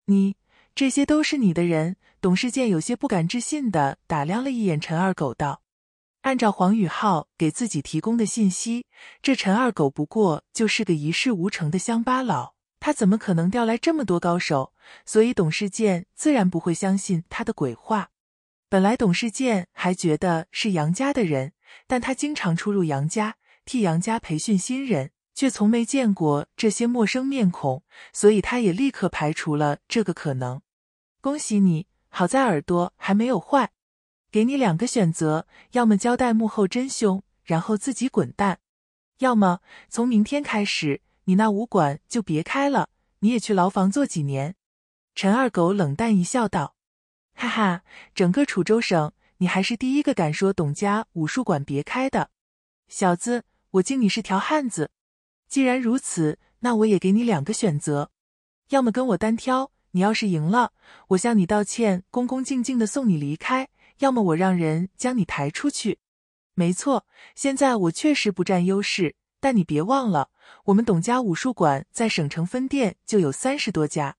你这些都是你的人？”董事健有些不敢置信的打量了一眼陈二狗，道：“按照黄宇浩给自己提供的信息，这陈二狗不过就是个一事无成的乡巴佬，他怎么可能调来这么多高手？所以董事健自然不会相信他的鬼话。”本来董世健还觉得是杨家的人，但他经常出入杨家，替杨家培训新人，却从没见过这些陌生面孔，所以他也立刻排除了这个可能。恭喜你，好在耳朵还没有坏。给你两个选择：要么交代幕后真凶，然后自己滚蛋；要么从明天开始，你那武馆就别开了，你也去牢房坐几年。陈二狗冷淡一笑，道。哈哈，整个楚州省，你还是第一个敢说董家武术馆别开的小子。我敬你是条汉子。既然如此，那我也给你两个选择：要么跟我单挑，你要是赢了，我向你道歉，恭恭敬敬的送你离开；要么我让人将你抬出去。没错，现在我确实不占优势，但你别忘了，我们董家武术馆在省城分店就有三十多家，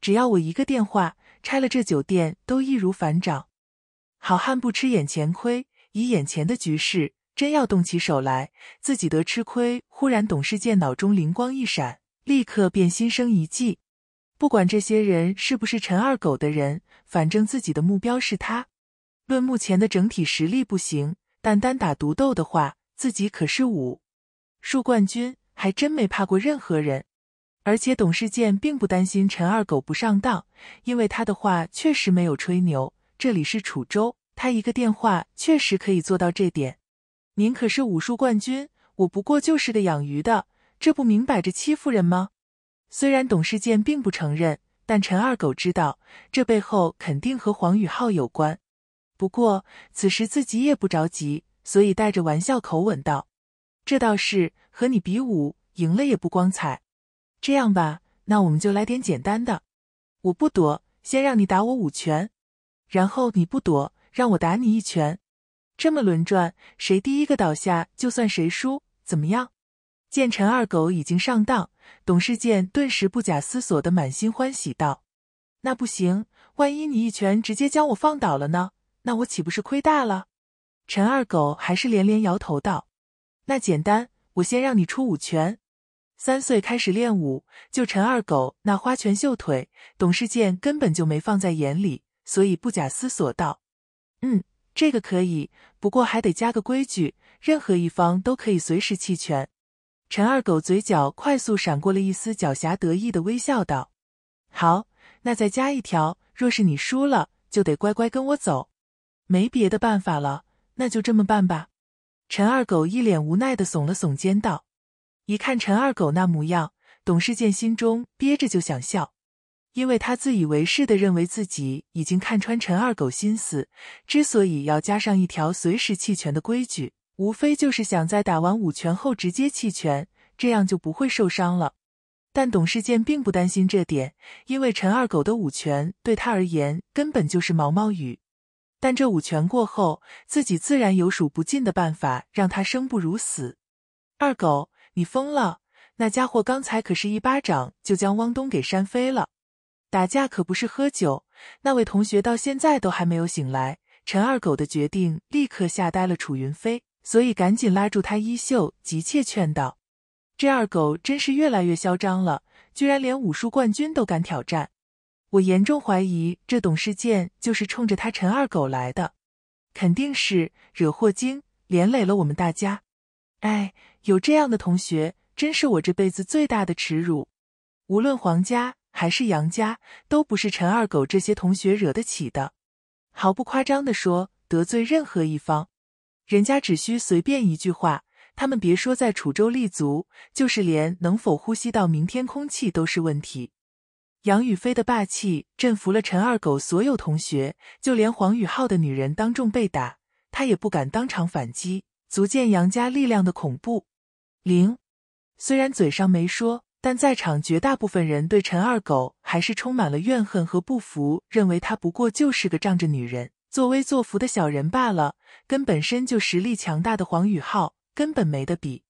只要我一个电话。拆了这酒店都易如反掌，好汉不吃眼前亏。以眼前的局势，真要动起手来，自己得吃亏。忽然，董世健脑中灵光一闪，立刻便心生一计。不管这些人是不是陈二狗的人，反正自己的目标是他。论目前的整体实力不行，但单打独斗的话，自己可是五数冠军，还真没怕过任何人。而且董世健并不担心陈二狗不上当，因为他的话确实没有吹牛。这里是楚州，他一个电话确实可以做到这点。您可是武术冠军，我不过就是个养鱼的，这不明摆着欺负人吗？虽然董世健并不承认，但陈二狗知道，这背后肯定和黄宇浩有关。不过此时自己也不着急，所以带着玩笑口吻道：“这倒是，和你比武赢了也不光彩。”这样吧，那我们就来点简单的。我不躲，先让你打我五拳，然后你不躲，让我打你一拳，这么轮转，谁第一个倒下就算谁输，怎么样？见陈二狗已经上当，董事健顿时不假思索的满心欢喜道：“那不行，万一你一拳直接将我放倒了呢？那我岂不是亏大了？”陈二狗还是连连摇头道：“那简单，我先让你出五拳。”三岁开始练武，就陈二狗那花拳绣腿，董世健根本就没放在眼里，所以不假思索道：“嗯，这个可以，不过还得加个规矩，任何一方都可以随时弃权。”陈二狗嘴角快速闪过了一丝狡黠得意的微笑道：“好，那再加一条，若是你输了，就得乖乖跟我走，没别的办法了，那就这么办吧。”陈二狗一脸无奈的耸了耸肩道。一看陈二狗那模样，董事见心中憋着就想笑，因为他自以为是的认为自己已经看穿陈二狗心思，之所以要加上一条随时弃权的规矩，无非就是想在打完五拳后直接弃权，这样就不会受伤了。但董事见并不担心这点，因为陈二狗的五拳对他而言根本就是毛毛雨，但这五拳过后，自己自然有数不尽的办法让他生不如死。二狗。你疯了！那家伙刚才可是一巴掌就将汪东给扇飞了，打架可不是喝酒。那位同学到现在都还没有醒来。陈二狗的决定立刻吓呆了楚云飞，所以赶紧拉住他衣袖，急切劝道：“这二狗真是越来越嚣张了，居然连武术冠军都敢挑战！我严重怀疑这董世健就是冲着他陈二狗来的，肯定是惹祸精，连累了我们大家。”哎，有这样的同学，真是我这辈子最大的耻辱。无论黄家还是杨家，都不是陈二狗这些同学惹得起的。毫不夸张的说，得罪任何一方，人家只需随便一句话，他们别说在楚州立足，就是连能否呼吸到明天空气都是问题。杨宇飞的霸气镇服了陈二狗所有同学，就连黄宇浩的女人当众被打，他也不敢当场反击。足见杨家力量的恐怖。零，虽然嘴上没说，但在场绝大部分人对陈二狗还是充满了怨恨和不服，认为他不过就是个仗着女人作威作福的小人罢了，跟本身就实力强大的黄宇浩根本没得比。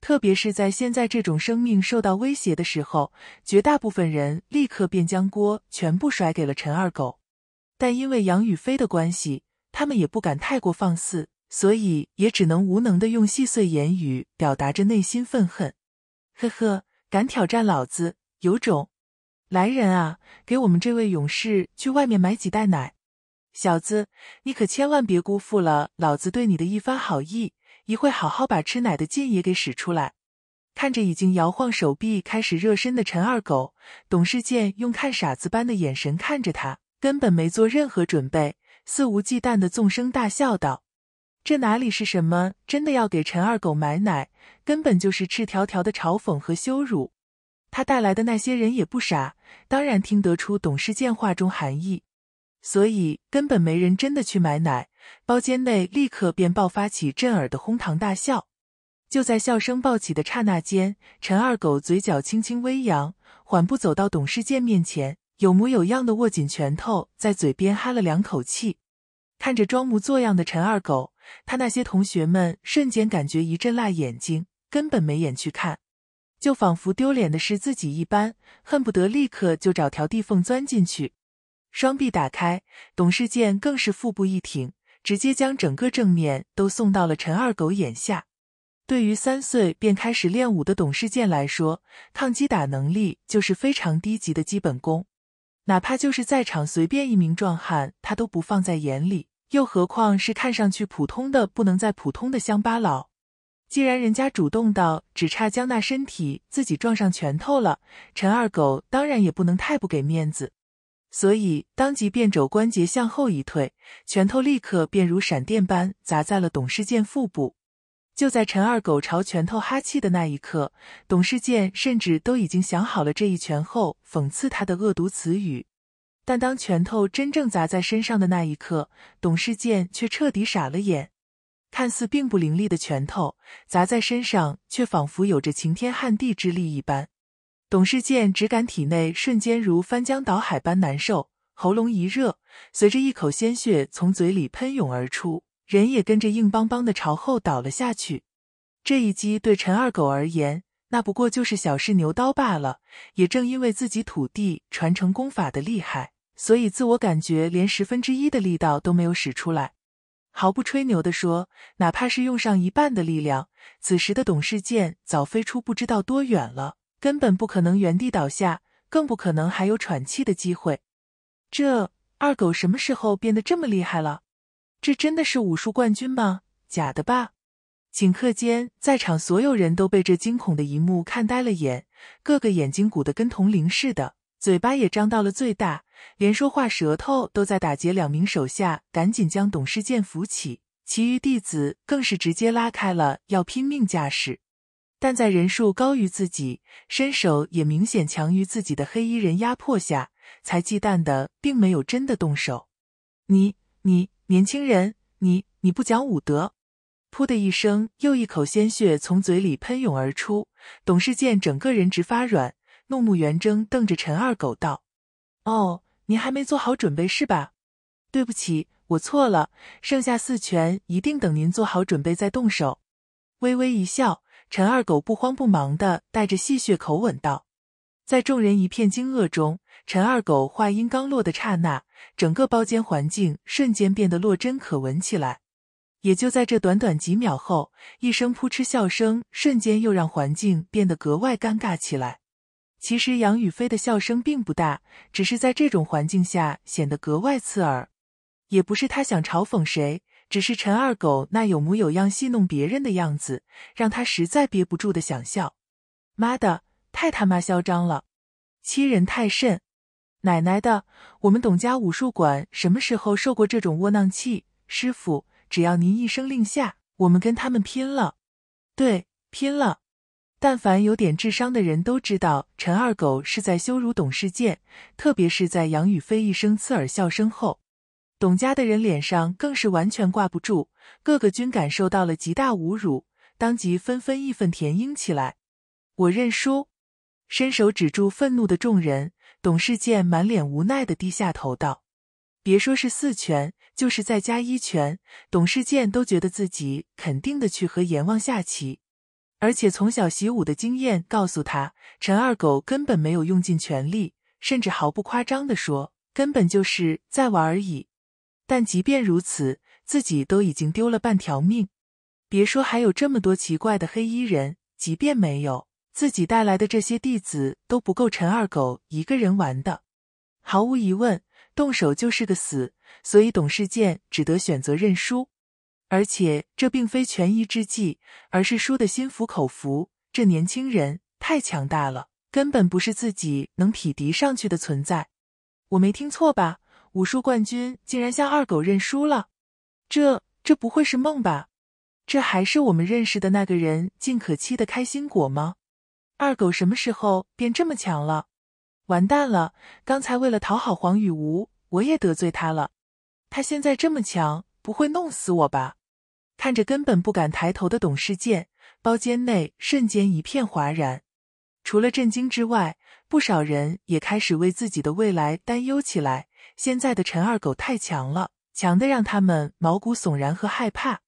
特别是在现在这种生命受到威胁的时候，绝大部分人立刻便将锅全部甩给了陈二狗，但因为杨宇飞的关系，他们也不敢太过放肆。所以也只能无能的用细碎言语表达着内心愤恨。呵呵，敢挑战老子，有种！来人啊，给我们这位勇士去外面买几袋奶。小子，你可千万别辜负了老子对你的一番好意，一会好好把吃奶的劲也给使出来。看着已经摇晃手臂开始热身的陈二狗，董世建用看傻子般的眼神看着他，根本没做任何准备，肆无忌惮的纵声大笑道。这哪里是什么？真的要给陈二狗买奶，根本就是赤条条的嘲讽和羞辱。他带来的那些人也不傻，当然听得出董事建话中含义，所以根本没人真的去买奶。包间内立刻便爆发起震耳的哄堂大笑。就在笑声爆起的刹那间，陈二狗嘴角轻轻微扬，缓步走到董事建面前，有模有样的握紧拳头，在嘴边哈了两口气。看着装模作样的陈二狗，他那些同学们瞬间感觉一阵辣眼睛，根本没眼去看，就仿佛丢脸的是自己一般，恨不得立刻就找条地缝钻进去。双臂打开，董世健更是腹部一挺，直接将整个正面都送到了陈二狗眼下。对于三岁便开始练武的董世健来说，抗击打能力就是非常低级的基本功。哪怕就是在场随便一名壮汉，他都不放在眼里，又何况是看上去普通的不能再普通的乡巴佬？既然人家主动到只差将那身体自己撞上拳头了，陈二狗当然也不能太不给面子，所以当即便肘关节向后一退，拳头立刻便如闪电般砸在了董世健腹部。就在陈二狗朝拳头哈气的那一刻，董事健甚至都已经想好了这一拳后讽刺他的恶毒词语。但当拳头真正砸在身上的那一刻，董事健却彻底傻了眼。看似并不凌厉的拳头砸在身上，却仿佛有着擎天撼地之力一般。董事健只感体内瞬间如翻江倒海般难受，喉咙一热，随着一口鲜血从嘴里喷涌而出。人也跟着硬邦邦的朝后倒了下去。这一击对陈二狗而言，那不过就是小试牛刀罢了。也正因为自己土地传承功法的厉害，所以自我感觉连十分之一的力道都没有使出来。毫不吹牛的说，哪怕是用上一半的力量，此时的董事剑早飞出不知道多远了，根本不可能原地倒下，更不可能还有喘气的机会。这二狗什么时候变得这么厉害了？这真的是武术冠军吗？假的吧！顷刻间，在场所有人都被这惊恐的一幕看呆了眼，个个眼睛鼓得跟铜铃似的，嘴巴也张到了最大，连说话舌头都在打结。两名手下赶紧将董世健扶起，其余弟子更是直接拉开了要拼命架势。但在人数高于自己、身手也明显强于自己的黑衣人压迫下，才忌惮的，并没有真的动手。你你。年轻人，你你不讲武德！噗的一声，又一口鲜血从嘴里喷涌而出。董事健整个人直发软，怒目圆睁，瞪着陈二狗道：“哦，您还没做好准备是吧？对不起，我错了。剩下四拳一定等您做好准备再动手。”微微一笑，陈二狗不慌不忙的带着戏谑口吻道：“在众人一片惊愕中。”陈二狗话音刚落的刹那，整个包间环境瞬间变得落针可闻起来。也就在这短短几秒后，一声扑哧笑声瞬间又让环境变得格外尴尬起来。其实杨宇飞的笑声并不大，只是在这种环境下显得格外刺耳。也不是他想嘲讽谁，只是陈二狗那有模有样戏弄别人的样子，让他实在憋不住的想笑。妈的，太他妈嚣张了，欺人太甚！奶奶的，我们董家武术馆什么时候受过这种窝囊气？师傅，只要您一声令下，我们跟他们拼了！对，拼了！但凡有点智商的人都知道，陈二狗是在羞辱董事剑。特别是在杨宇飞一声刺耳笑声后，董家的人脸上更是完全挂不住，各个均感受到了极大侮辱，当即纷纷义愤填膺起来。我认输，伸手指住愤怒的众人。董事健满脸无奈的低下头道：“别说是四拳，就是再加一拳，董事健都觉得自己肯定的去和阎王下棋。而且从小习武的经验告诉他，陈二狗根本没有用尽全力，甚至毫不夸张的说，根本就是在玩而已。但即便如此，自己都已经丢了半条命。别说还有这么多奇怪的黑衣人，即便没有。”自己带来的这些弟子都不够陈二狗一个人玩的，毫无疑问，动手就是个死，所以董世健只得选择认输。而且这并非权宜之计，而是输的心服口服。这年轻人太强大了，根本不是自己能匹敌上去的存在。我没听错吧？武术冠军竟然向二狗认输了？这这不会是梦吧？这还是我们认识的那个人尽可期的开心果吗？二狗什么时候变这么强了？完蛋了！刚才为了讨好黄雨吾，我也得罪他了。他现在这么强，不会弄死我吧？看着根本不敢抬头的董事建，包间内瞬间一片哗然。除了震惊之外，不少人也开始为自己的未来担忧起来。现在的陈二狗太强了，强的让他们毛骨悚然和害怕。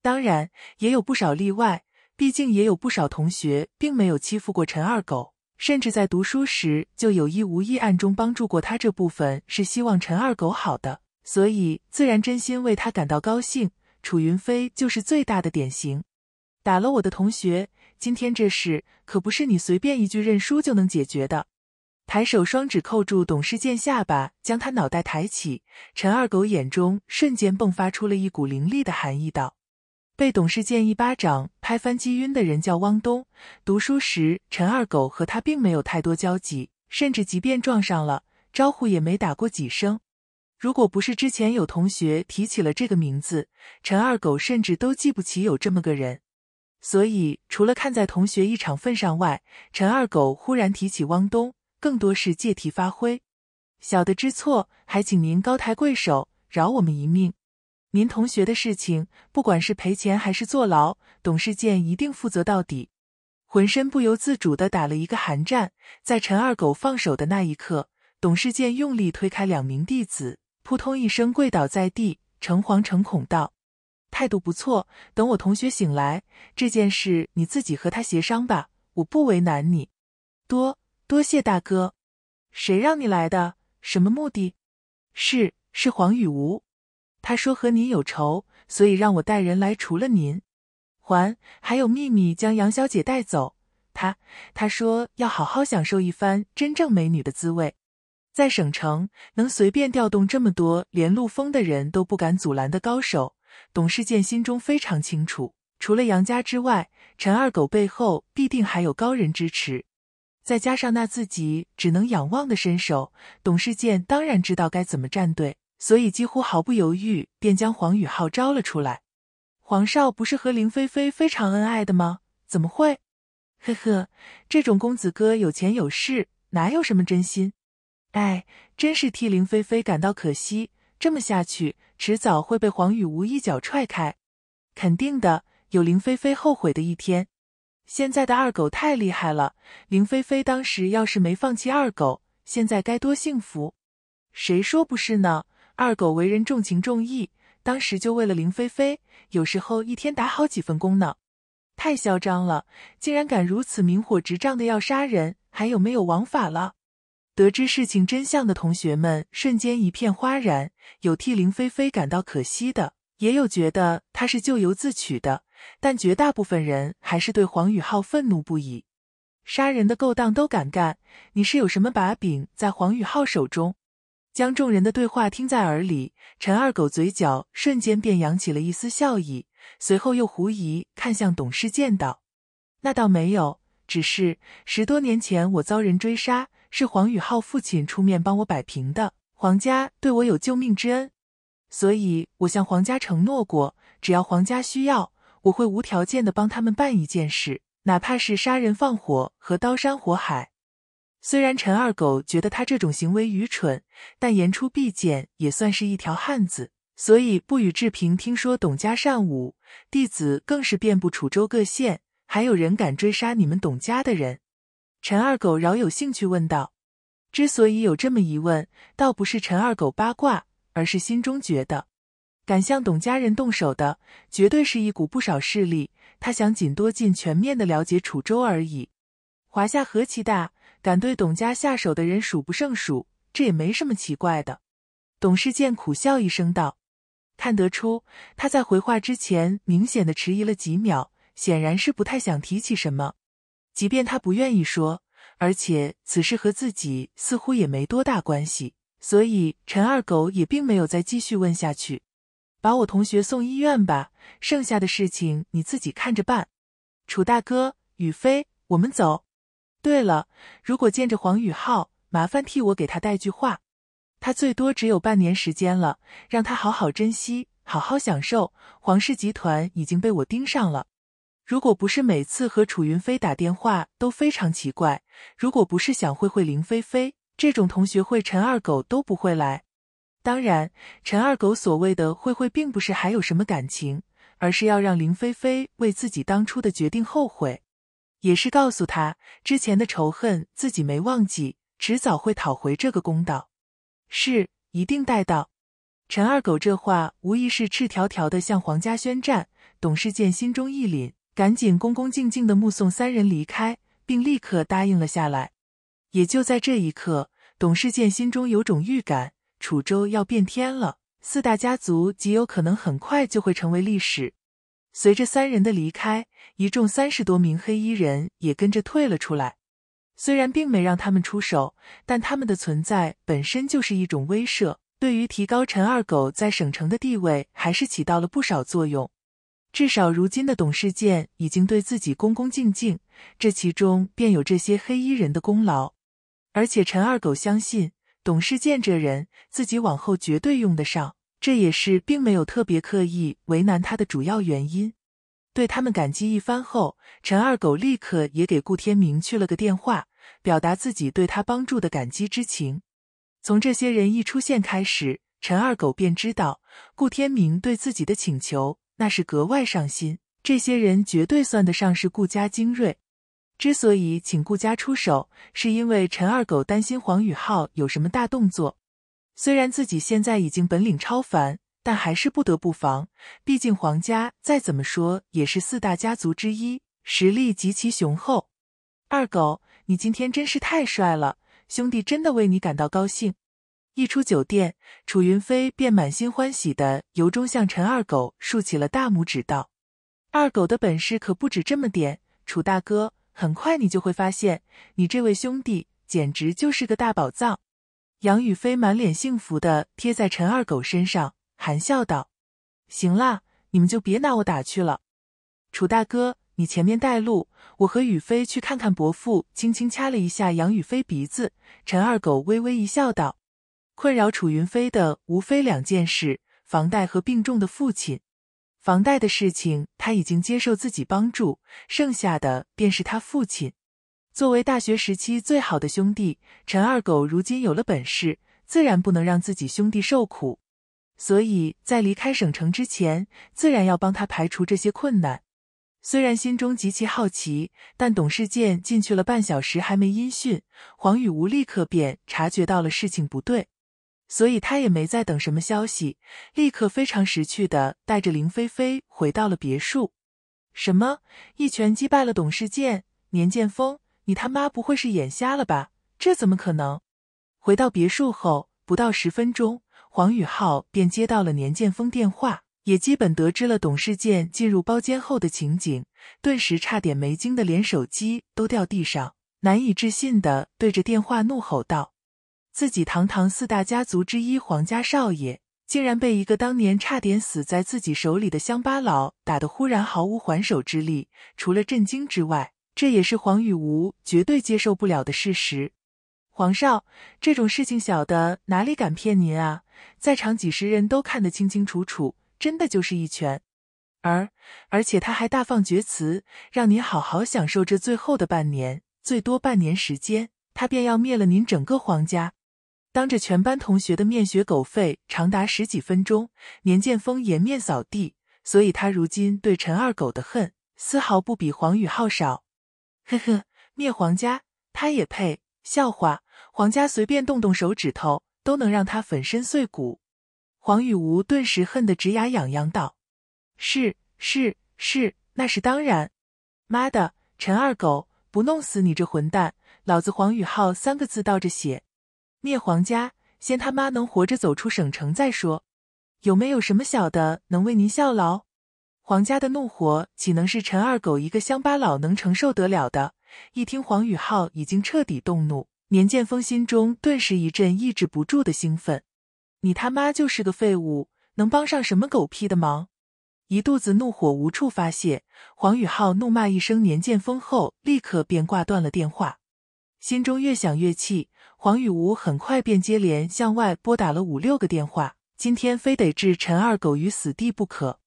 当然，也有不少例外。毕竟也有不少同学并没有欺负过陈二狗，甚至在读书时就有意无意暗中帮助过他。这部分是希望陈二狗好的，所以自然真心为他感到高兴。楚云飞就是最大的典型，打了我的同学，今天这事可不是你随便一句认输就能解决的。抬手双指扣住董事健下巴，将他脑袋抬起。陈二狗眼中瞬间迸发出了一股凌厉的寒意，道。被董事见一巴掌拍翻击晕的人叫汪东。读书时，陈二狗和他并没有太多交集，甚至即便撞上了，招呼也没打过几声。如果不是之前有同学提起了这个名字，陈二狗甚至都记不起有这么个人。所以，除了看在同学一场份上外，陈二狗忽然提起汪东，更多是借题发挥。小的知错，还请您高抬贵手，饶我们一命。您同学的事情，不管是赔钱还是坐牢，董世建一定负责到底。浑身不由自主的打了一个寒战，在陈二狗放手的那一刻，董世建用力推开两名弟子，扑通一声跪倒在地，诚惶诚恐道：“态度不错，等我同学醒来，这件事你自己和他协商吧，我不为难你。”“多多谢大哥，谁让你来的？什么目的？”“是，是黄雨无。”他说和您有仇，所以让我带人来除了您，还还有秘密将杨小姐带走。他他说要好好享受一番真正美女的滋味。在省城能随便调动这么多连陆丰的人都不敢阻拦的高手，董世建心中非常清楚。除了杨家之外，陈二狗背后必定还有高人支持。再加上那自己只能仰望的身手，董世建当然知道该怎么站队。所以几乎毫不犹豫便将黄宇浩招了出来。黄少不是和林菲菲非常恩爱的吗？怎么会？呵呵，这种公子哥有钱有势，哪有什么真心？哎，真是替林菲菲感到可惜。这么下去，迟早会被黄宇无一脚踹开。肯定的，有林菲菲后悔的一天。现在的二狗太厉害了，林菲菲当时要是没放弃二狗，现在该多幸福？谁说不是呢？二狗为人重情重义，当时就为了林菲菲，有时候一天打好几份工呢。太嚣张了，竟然敢如此明火执仗的要杀人，还有没有王法了？得知事情真相的同学们瞬间一片哗然，有替林菲菲感到可惜的，也有觉得他是咎由自取的，但绝大部分人还是对黄宇浩愤怒不已。杀人的勾当都敢干，你是有什么把柄在黄宇浩手中？将众人的对话听在耳里，陈二狗嘴角瞬间便扬起了一丝笑意，随后又狐疑看向董事见道：“那倒没有，只是十多年前我遭人追杀，是黄宇浩父亲出面帮我摆平的。黄家对我有救命之恩，所以我向黄家承诺过，只要黄家需要，我会无条件的帮他们办一件事，哪怕是杀人放火和刀山火海。”虽然陈二狗觉得他这种行为愚蠢，但言出必践也算是一条汉子，所以不与志平听说董家善武弟子更是遍布楚州各县，还有人敢追杀你们董家的人？陈二狗饶有兴趣问道。之所以有这么一问，倒不是陈二狗八卦，而是心中觉得，敢向董家人动手的，绝对是一股不少势力。他想尽多尽全面的了解楚州而已。华夏何其大！敢对董家下手的人数不胜数，这也没什么奇怪的。董世见苦笑一声道：“看得出他在回话之前明显的迟疑了几秒，显然是不太想提起什么。即便他不愿意说，而且此事和自己似乎也没多大关系，所以陈二狗也并没有再继续问下去。把我同学送医院吧，剩下的事情你自己看着办。楚大哥，雨飞，我们走。”对了，如果见着黄宇浩，麻烦替我给他带句话。他最多只有半年时间了，让他好好珍惜，好好享受。黄氏集团已经被我盯上了。如果不是每次和楚云飞打电话都非常奇怪，如果不是想会会林菲菲，这种同学会陈二狗都不会来。当然，陈二狗所谓的会会，并不是还有什么感情，而是要让林菲菲为自己当初的决定后悔。也是告诉他之前的仇恨自己没忘记，迟早会讨回这个公道，是一定带到。陈二狗这话无疑是赤条条的向黄家宣战。董世建心中一凛，赶紧恭恭敬敬的目送三人离开，并立刻答应了下来。也就在这一刻，董世建心中有种预感，楚州要变天了，四大家族极有可能很快就会成为历史。随着三人的离开，一众三十多名黑衣人也跟着退了出来。虽然并没让他们出手，但他们的存在本身就是一种威慑，对于提高陈二狗在省城的地位，还是起到了不少作用。至少如今的董事健已经对自己恭恭敬敬，这其中便有这些黑衣人的功劳。而且陈二狗相信，董事健这人，自己往后绝对用得上。这也是并没有特别刻意为难他的主要原因。对他们感激一番后，陈二狗立刻也给顾天明去了个电话，表达自己对他帮助的感激之情。从这些人一出现开始，陈二狗便知道顾天明对自己的请求那是格外上心。这些人绝对算得上是顾家精锐。之所以请顾家出手，是因为陈二狗担心黄宇浩有什么大动作。虽然自己现在已经本领超凡，但还是不得不防。毕竟黄家再怎么说也是四大家族之一，实力极其雄厚。二狗，你今天真是太帅了，兄弟真的为你感到高兴。一出酒店，楚云飞便满心欢喜地由衷向陈二狗竖起了大拇指，道：“二狗的本事可不止这么点，楚大哥，很快你就会发现，你这位兄弟简直就是个大宝藏。”杨宇飞满脸幸福的贴在陈二狗身上，含笑道：“行了，你们就别拿我打趣了。楚大哥，你前面带路，我和宇飞去看看伯父。”轻轻掐了一下杨宇飞鼻子，陈二狗微微一笑道：“困扰楚云飞的无非两件事，房贷和病重的父亲。房贷的事情他已经接受自己帮助，剩下的便是他父亲。”作为大学时期最好的兄弟，陈二狗如今有了本事，自然不能让自己兄弟受苦，所以，在离开省城之前，自然要帮他排除这些困难。虽然心中极其好奇，但董事健进去了半小时还没音讯，黄雨无立刻便察觉到了事情不对，所以他也没再等什么消息，立刻非常识趣的带着林菲菲回到了别墅。什么？一拳击败了董事健？年剑锋？你他妈不会是眼瞎了吧？这怎么可能？回到别墅后不到十分钟，黄宇浩便接到了年建峰电话，也基本得知了董世健进入包间后的情景，顿时差点没惊的连手机都掉地上，难以置信的对着电话怒吼道：“自己堂堂四大家族之一黄家少爷，竟然被一个当年差点死在自己手里的乡巴佬打得忽然毫无还手之力，除了震惊之外……”这也是黄雨无绝对接受不了的事实。皇上，这种事情小的哪里敢骗您啊？在场几十人都看得清清楚楚，真的就是一拳。而而且他还大放厥词，让您好好享受这最后的半年，最多半年时间，他便要灭了您整个皇家。当着全班同学的面学狗吠长达十几分钟，年建峰颜面扫地，所以他如今对陈二狗的恨丝毫不比黄宇浩少。呵呵，灭皇家，他也配？笑话！皇家随便动动手指头，都能让他粉身碎骨。黄雨吴顿时恨得直牙痒痒，道：“是是是，那是当然。妈的，陈二狗，不弄死你这混蛋，老子黄宇浩三个字倒着写！灭皇家，先他妈能活着走出省城再说。有没有什么小的能为您效劳？”黄家的怒火岂能是陈二狗一个乡巴佬能承受得了的？一听黄宇浩已经彻底动怒，年建峰心中顿时一阵抑制不住的兴奋。你他妈就是个废物，能帮上什么狗屁的忙？一肚子怒火无处发泄，黄宇浩怒骂一声年建峰后，立刻便挂断了电话。心中越想越气，黄宇吴很快便接连向外拨打了五六个电话。今天非得置陈二狗于死地不可。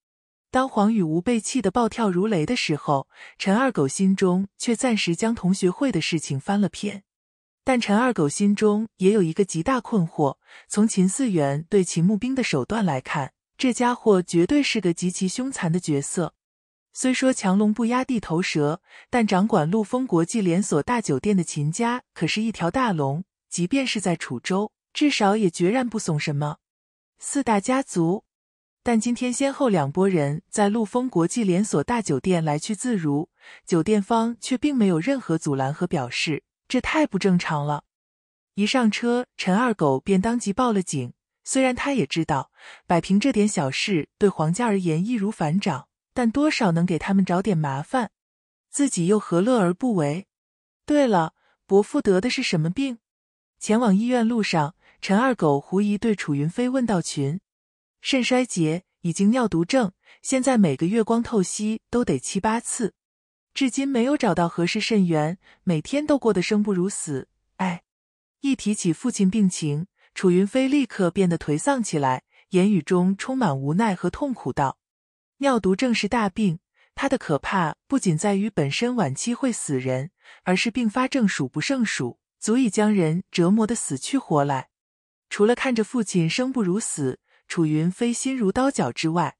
当黄雨吾被气得暴跳如雷的时候，陈二狗心中却暂时将同学会的事情翻了篇。但陈二狗心中也有一个极大困惑：从秦四元对秦牧兵的手段来看，这家伙绝对是个极其凶残的角色。虽说强龙不压地头蛇，但掌管陆丰国际连锁大酒店的秦家可是一条大龙，即便是在楚州，至少也决然不怂。什么四大家族？但今天先后两拨人在陆丰国际连锁大酒店来去自如，酒店方却并没有任何阻拦和表示，这太不正常了。一上车，陈二狗便当即报了警。虽然他也知道摆平这点小事对黄家而言易如反掌，但多少能给他们找点麻烦，自己又何乐而不为？对了，伯父得的是什么病？前往医院路上，陈二狗狐疑对楚云飞问道群。肾衰竭已经尿毒症，现在每个月光透析都得七八次，至今没有找到合适肾源，每天都过得生不如死。哎，一提起父亲病情，楚云飞立刻变得颓丧起来，言语中充满无奈和痛苦道：“尿毒症是大病，它的可怕不仅在于本身晚期会死人，而是并发症数不胜数，足以将人折磨得死去活来。除了看着父亲生不如死。”楚云飞心如刀绞之外，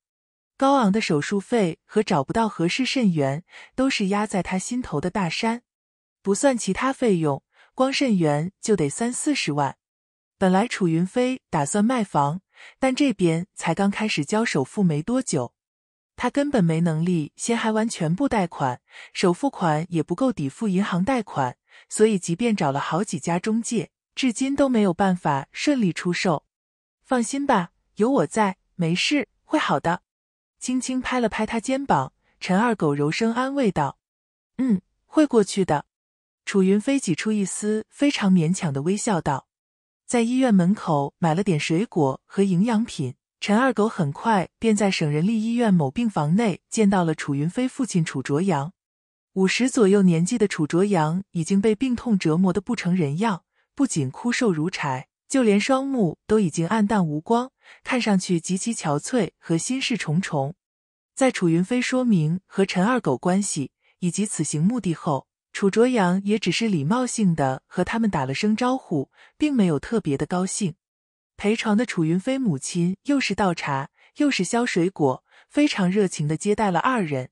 高昂的手术费和找不到合适肾源都是压在他心头的大山。不算其他费用，光肾源就得三四十万。本来楚云飞打算卖房，但这边才刚开始交首付没多久，他根本没能力先还完全部贷款，首付款也不够抵付银行贷款，所以即便找了好几家中介，至今都没有办法顺利出售。放心吧。有我在，没事，会好的。轻轻拍了拍他肩膀，陈二狗柔声安慰道：“嗯，会过去的。”楚云飞挤出一丝非常勉强的微笑道：“在医院门口买了点水果和营养品。”陈二狗很快便在省人力医院某病房内见到了楚云飞父亲楚卓阳。五十左右年纪的楚卓阳已经被病痛折磨的不成人样，不仅枯瘦如柴。就连双目都已经暗淡无光，看上去极其憔悴和心事重重。在楚云飞说明和陈二狗关系以及此行目的后，楚卓阳也只是礼貌性的和他们打了声招呼，并没有特别的高兴。陪床的楚云飞母亲又是倒茶又是削水果，非常热情的接待了二人。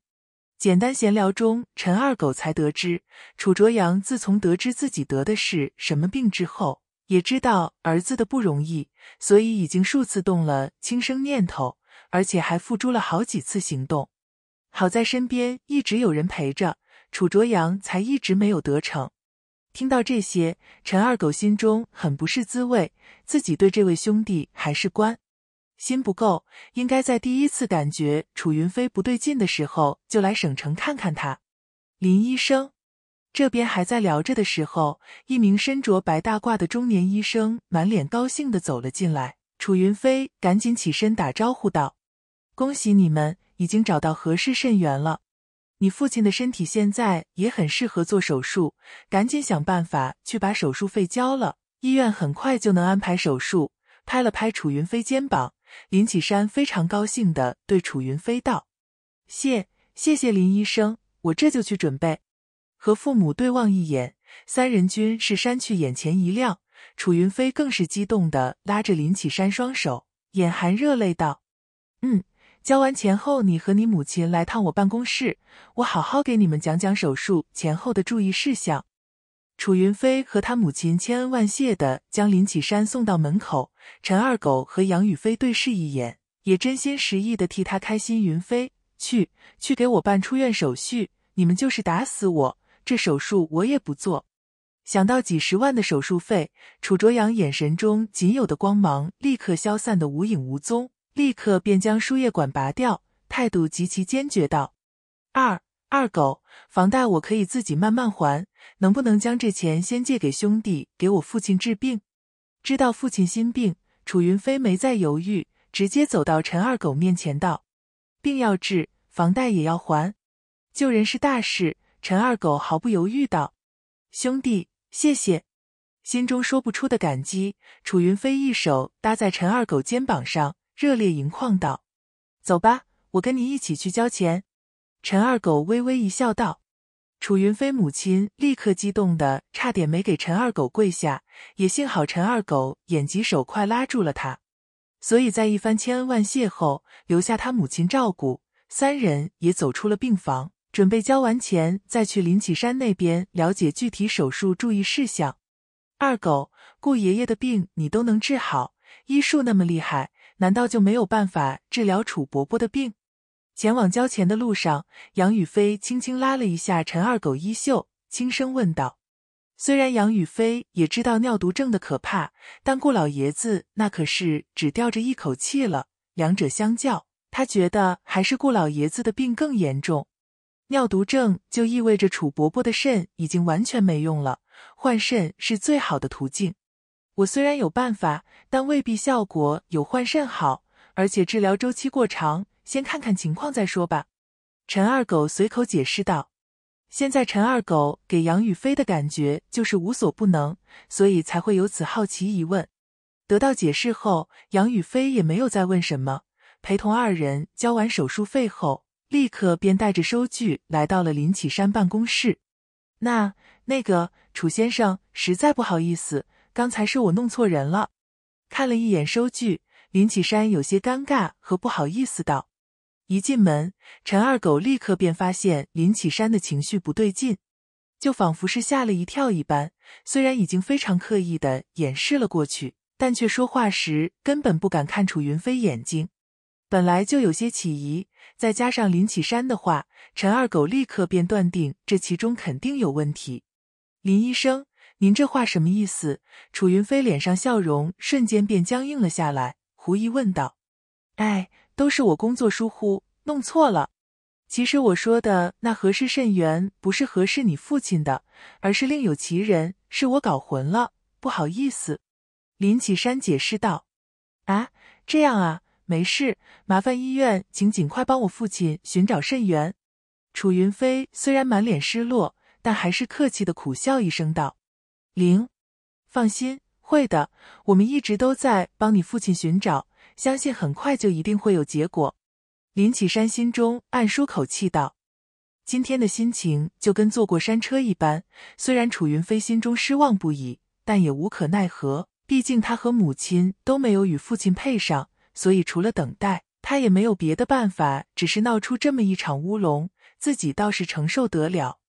简单闲聊中，陈二狗才得知，楚卓阳自从得知自己得的是什么病之后。也知道儿子的不容易，所以已经数次动了轻生念头，而且还付诸了好几次行动。好在身边一直有人陪着，楚卓阳才一直没有得逞。听到这些，陈二狗心中很不是滋味，自己对这位兄弟还是关心不够，应该在第一次感觉楚云飞不对劲的时候就来省城看看他。林医生。这边还在聊着的时候，一名身着白大褂的中年医生满脸高兴的走了进来。楚云飞赶紧起身打招呼道：“恭喜你们，已经找到合适肾源了。你父亲的身体现在也很适合做手术，赶紧想办法去把手术费交了，医院很快就能安排手术。”拍了拍楚云飞肩膀，林启山非常高兴的对楚云飞道：“谢谢谢林医生，我这就去准备。”和父母对望一眼，三人均是山去眼前一亮，楚云飞更是激动的拉着林启山双手，眼含热泪道：“嗯，交完钱后，你和你母亲来趟我办公室，我好好给你们讲讲手术前后的注意事项。”楚云飞和他母亲千恩万谢的将林启山送到门口，陈二狗和杨宇飞对视一眼，也真心实意的替他开心。云飞，去，去给我办出院手续，你们就是打死我！这手术我也不做，想到几十万的手术费，楚卓阳眼神中仅有的光芒立刻消散的无影无踪，立刻便将输液管拔掉，态度极其坚决道：“二二狗，房贷我可以自己慢慢还，能不能将这钱先借给兄弟，给我父亲治病？”知道父亲心病，楚云飞没再犹豫，直接走到陈二狗面前道：“病要治，房贷也要还，救人是大事。”陈二狗毫不犹豫道：“兄弟，谢谢！”心中说不出的感激。楚云飞一手搭在陈二狗肩膀上，热烈盈眶道：“走吧，我跟你一起去交钱。”陈二狗微微一笑道：“楚云飞母亲立刻激动的差点没给陈二狗跪下，也幸好陈二狗眼疾手快拉住了他。所以在一番千恩万谢后，留下他母亲照顾，三人也走出了病房。”准备交完钱再去林启山那边了解具体手术注意事项。二狗，顾爷爷的病你都能治好，医术那么厉害，难道就没有办法治疗楚伯伯的病？前往交钱的路上，杨宇飞轻轻拉了一下陈二狗衣袖，轻声问道：“虽然杨宇飞也知道尿毒症的可怕，但顾老爷子那可是只吊着一口气了。两者相较，他觉得还是顾老爷子的病更严重。”尿毒症就意味着楚伯伯的肾已经完全没用了，换肾是最好的途径。我虽然有办法，但未必效果有换肾好，而且治疗周期过长，先看看情况再说吧。”陈二狗随口解释道。现在陈二狗给杨宇飞的感觉就是无所不能，所以才会有此好奇疑问。得到解释后，杨宇飞也没有再问什么。陪同二人交完手术费后。立刻便带着收据来到了林启山办公室。那那个楚先生实在不好意思，刚才是我弄错人了。看了一眼收据，林启山有些尴尬和不好意思道。一进门，陈二狗立刻便发现林启山的情绪不对劲，就仿佛是吓了一跳一般。虽然已经非常刻意的掩饰了过去，但却说话时根本不敢看楚云飞眼睛。本来就有些起疑。再加上林启山的话，陈二狗立刻便断定这其中肯定有问题。林医生，您这话什么意思？楚云飞脸上笑容瞬间便僵硬了下来，狐疑问道：“哎，都是我工作疏忽，弄错了。其实我说的那合适肾源不是合适你父亲的，而是另有其人，是我搞混了，不好意思。”林启山解释道：“啊，这样啊。”没事，麻烦医院，请尽快帮我父亲寻找肾源。楚云飞虽然满脸失落，但还是客气的苦笑一声道：“灵，放心，会的，我们一直都在帮你父亲寻找，相信很快就一定会有结果。”林启山心中暗舒口气道：“今天的心情就跟坐过山车一般，虽然楚云飞心中失望不已，但也无可奈何，毕竟他和母亲都没有与父亲配上。”所以，除了等待，他也没有别的办法。只是闹出这么一场乌龙，自己倒是承受得了。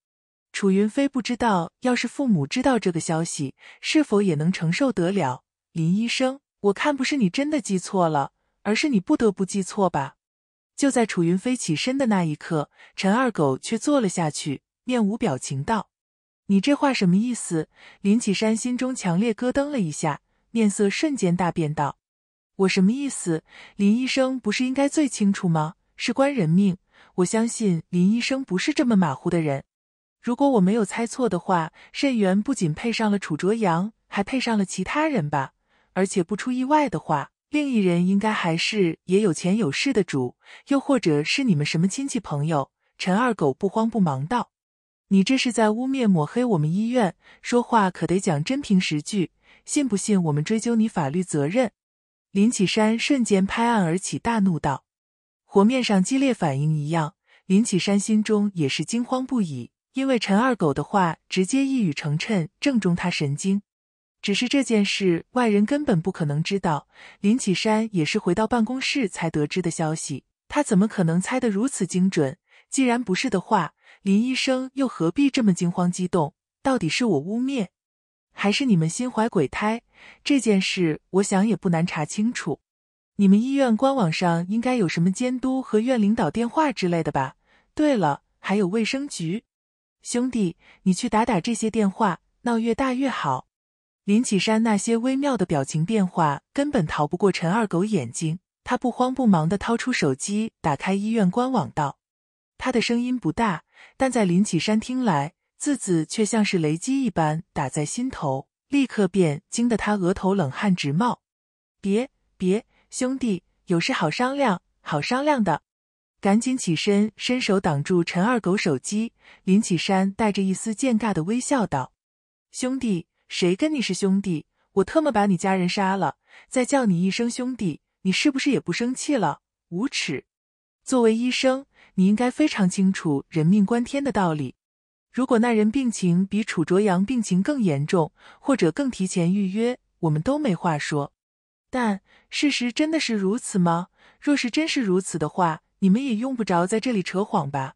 楚云飞不知道，要是父母知道这个消息，是否也能承受得了？林医生，我看不是你真的记错了，而是你不得不记错吧。就在楚云飞起身的那一刻，陈二狗却坐了下去，面无表情道：“你这话什么意思？”林启山心中强烈咯噔了一下，面色瞬间大变道。我什么意思？林医生不是应该最清楚吗？事关人命，我相信林医生不是这么马虎的人。如果我没有猜错的话，肾源不仅配上了楚卓阳，还配上了其他人吧？而且不出意外的话，另一人应该还是也有钱有势的主，又或者是你们什么亲戚朋友？陈二狗不慌不忙道：“你这是在污蔑抹黑我们医院，说话可得讲真凭实据，信不信我们追究你法律责任？”林启山瞬间拍案而起，大怒道：“和面上激烈反应一样，林启山心中也是惊慌不已。因为陈二狗的话直接一语成谶，正中他神经。只是这件事外人根本不可能知道，林启山也是回到办公室才得知的消息。他怎么可能猜得如此精准？既然不是的话，林医生又何必这么惊慌激动？到底是我污蔑？”还是你们心怀鬼胎？这件事我想也不难查清楚。你们医院官网上应该有什么监督和院领导电话之类的吧？对了，还有卫生局。兄弟，你去打打这些电话，闹越大越好。林启山那些微妙的表情变化根本逃不过陈二狗眼睛。他不慌不忙的掏出手机，打开医院官网，道：“他的声音不大，但在林启山听来。”字字却像是雷击一般打在心头，立刻便惊得他额头冷汗直冒。别别，兄弟，有事好商量，好商量的。赶紧起身，伸手挡住陈二狗手机。林启山带着一丝贱尬的微笑道：“兄弟，谁跟你是兄弟？我特么把你家人杀了，再叫你一声兄弟，你是不是也不生气了？无耻！作为医生，你应该非常清楚人命关天的道理。”如果那人病情比楚卓阳病情更严重，或者更提前预约，我们都没话说。但事实真的是如此吗？若是真是如此的话，你们也用不着在这里扯谎吧？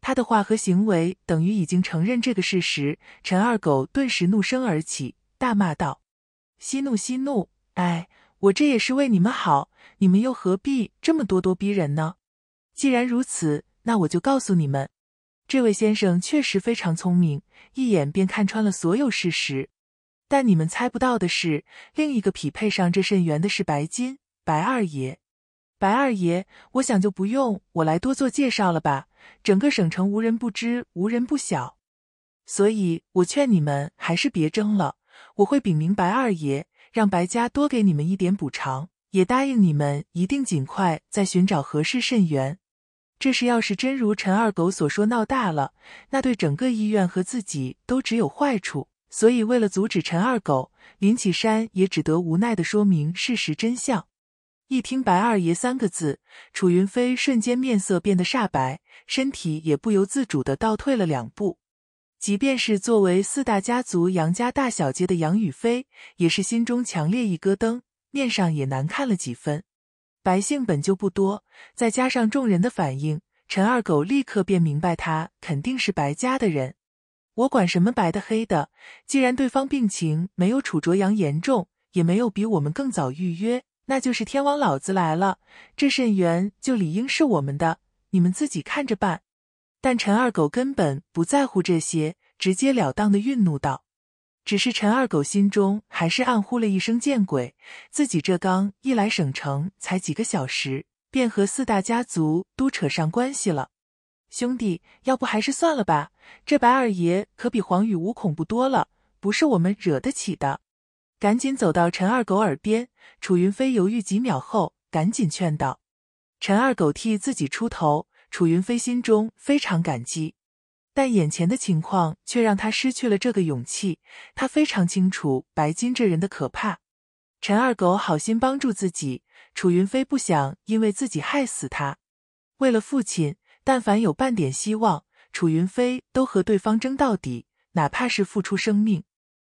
他的话和行为等于已经承认这个事实。陈二狗顿时怒声而起，大骂道：“息怒，息怒！哎，我这也是为你们好，你们又何必这么咄咄逼人呢？既然如此，那我就告诉你们。”这位先生确实非常聪明，一眼便看穿了所有事实。但你们猜不到的是，另一个匹配上这肾源的是白金白二爷。白二爷，我想就不用我来多做介绍了吧，整个省城无人不知，无人不晓。所以，我劝你们还是别争了。我会禀明白二爷，让白家多给你们一点补偿，也答应你们一定尽快再寻找合适肾源。这事要是真如陈二狗所说闹大了，那对整个医院和自己都只有坏处。所以为了阻止陈二狗，林启山也只得无奈的说明事实真相。一听“白二爷”三个字，楚云飞瞬间面色变得煞白，身体也不由自主的倒退了两步。即便是作为四大家族杨家大小姐的杨雨飞，也是心中强烈一咯噔，面上也难看了几分。白姓本就不多，再加上众人的反应，陈二狗立刻便明白，他肯定是白家的人。我管什么白的黑的，既然对方病情没有楚卓阳严重，也没有比我们更早预约，那就是天王老子来了，这肾源就理应是我们的，你们自己看着办。但陈二狗根本不在乎这些，直截了当的愠怒道。只是陈二狗心中还是暗呼了一声“见鬼”，自己这刚一来省城才几个小时，便和四大家族都扯上关系了。兄弟，要不还是算了吧，这白二爷可比黄宇无恐怖多了，不是我们惹得起的。赶紧走到陈二狗耳边，楚云飞犹豫几秒后，赶紧劝道：“陈二狗替自己出头，楚云飞心中非常感激。”但眼前的情况却让他失去了这个勇气。他非常清楚白金这人的可怕。陈二狗好心帮助自己，楚云飞不想因为自己害死他。为了父亲，但凡有半点希望，楚云飞都和对方争到底，哪怕是付出生命。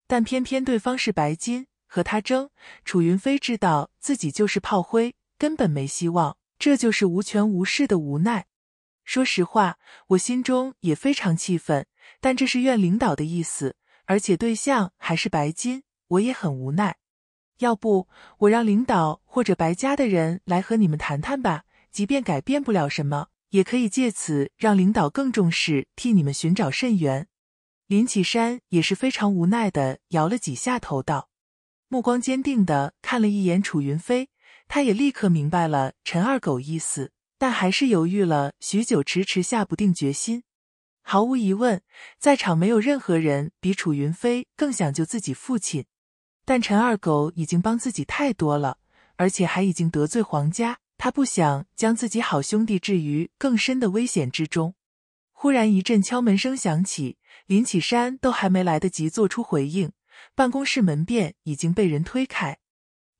但偏偏对方是白金，和他争，楚云飞知道自己就是炮灰，根本没希望。这就是无权无势的无奈。说实话，我心中也非常气愤，但这是院领导的意思，而且对象还是白金，我也很无奈。要不我让领导或者白家的人来和你们谈谈吧，即便改变不了什么，也可以借此让领导更重视，替你们寻找肾源。林启山也是非常无奈的摇了几下头，道：“目光坚定的看了一眼楚云飞，他也立刻明白了陈二狗意思。”但还是犹豫了许久，迟迟下不定决心。毫无疑问，在场没有任何人比楚云飞更想救自己父亲。但陈二狗已经帮自己太多了，而且还已经得罪皇家，他不想将自己好兄弟置于更深的危险之中。忽然一阵敲门声响起，林启山都还没来得及做出回应，办公室门便已经被人推开。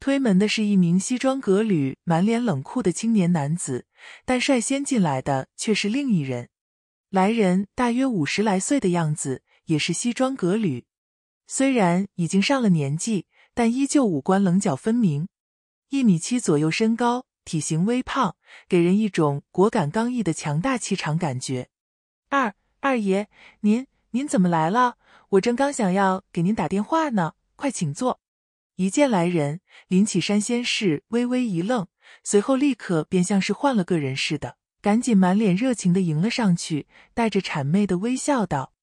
推门的是一名西装革履、满脸冷酷的青年男子，但率先进来的却是另一人。来人大约五十来岁的样子，也是西装革履。虽然已经上了年纪，但依旧五官棱角分明，一米七左右身高，体型微胖，给人一种果敢刚毅的强大气场感觉。二二爷，您您怎么来了？我正刚想要给您打电话呢，快请坐。一见来人，林启山先是微微一愣，随后立刻便像是换了个人似的，赶紧满脸热情的迎了上去，带着谄媚的微笑道：“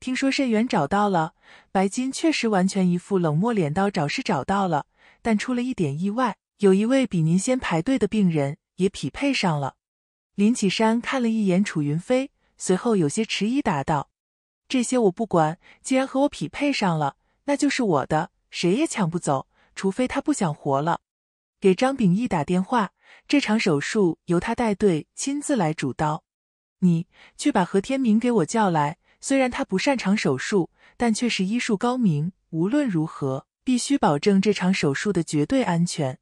听说肾源找到了，白金确实完全一副冷漠脸。道找是找到了，但出了一点意外，有一位比您先排队的病人也匹配上了。”林启山看了一眼楚云飞，随后有些迟疑答道：“这些我不管，既然和我匹配上了，那就是我的。”谁也抢不走，除非他不想活了。给张秉义打电话，这场手术由他带队亲自来主刀。你去把何天明给我叫来，虽然他不擅长手术，但却是医术高明。无论如何，必须保证这场手术的绝对安全。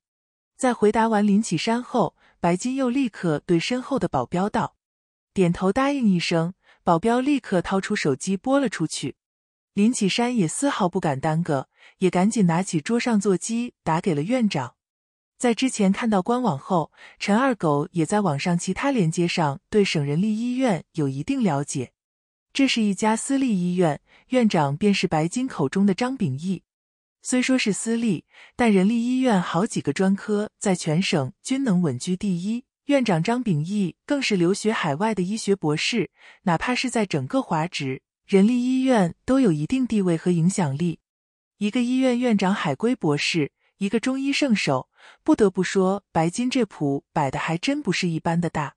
在回答完林启山后，白金又立刻对身后的保镖道：“点头答应一声。”保镖立刻掏出手机拨了出去。林启山也丝毫不敢耽搁，也赶紧拿起桌上座机打给了院长。在之前看到官网后，陈二狗也在网上其他连接上对省人力医院有一定了解。这是一家私立医院，院长便是白金口中的张秉义。虽说是私立，但人力医院好几个专科在全省均能稳居第一。院长张秉义更是留学海外的医学博士，哪怕是在整个华职。人力医院都有一定地位和影响力，一个医院院长海归博士，一个中医圣手，不得不说白金这谱摆的还真不是一般的大。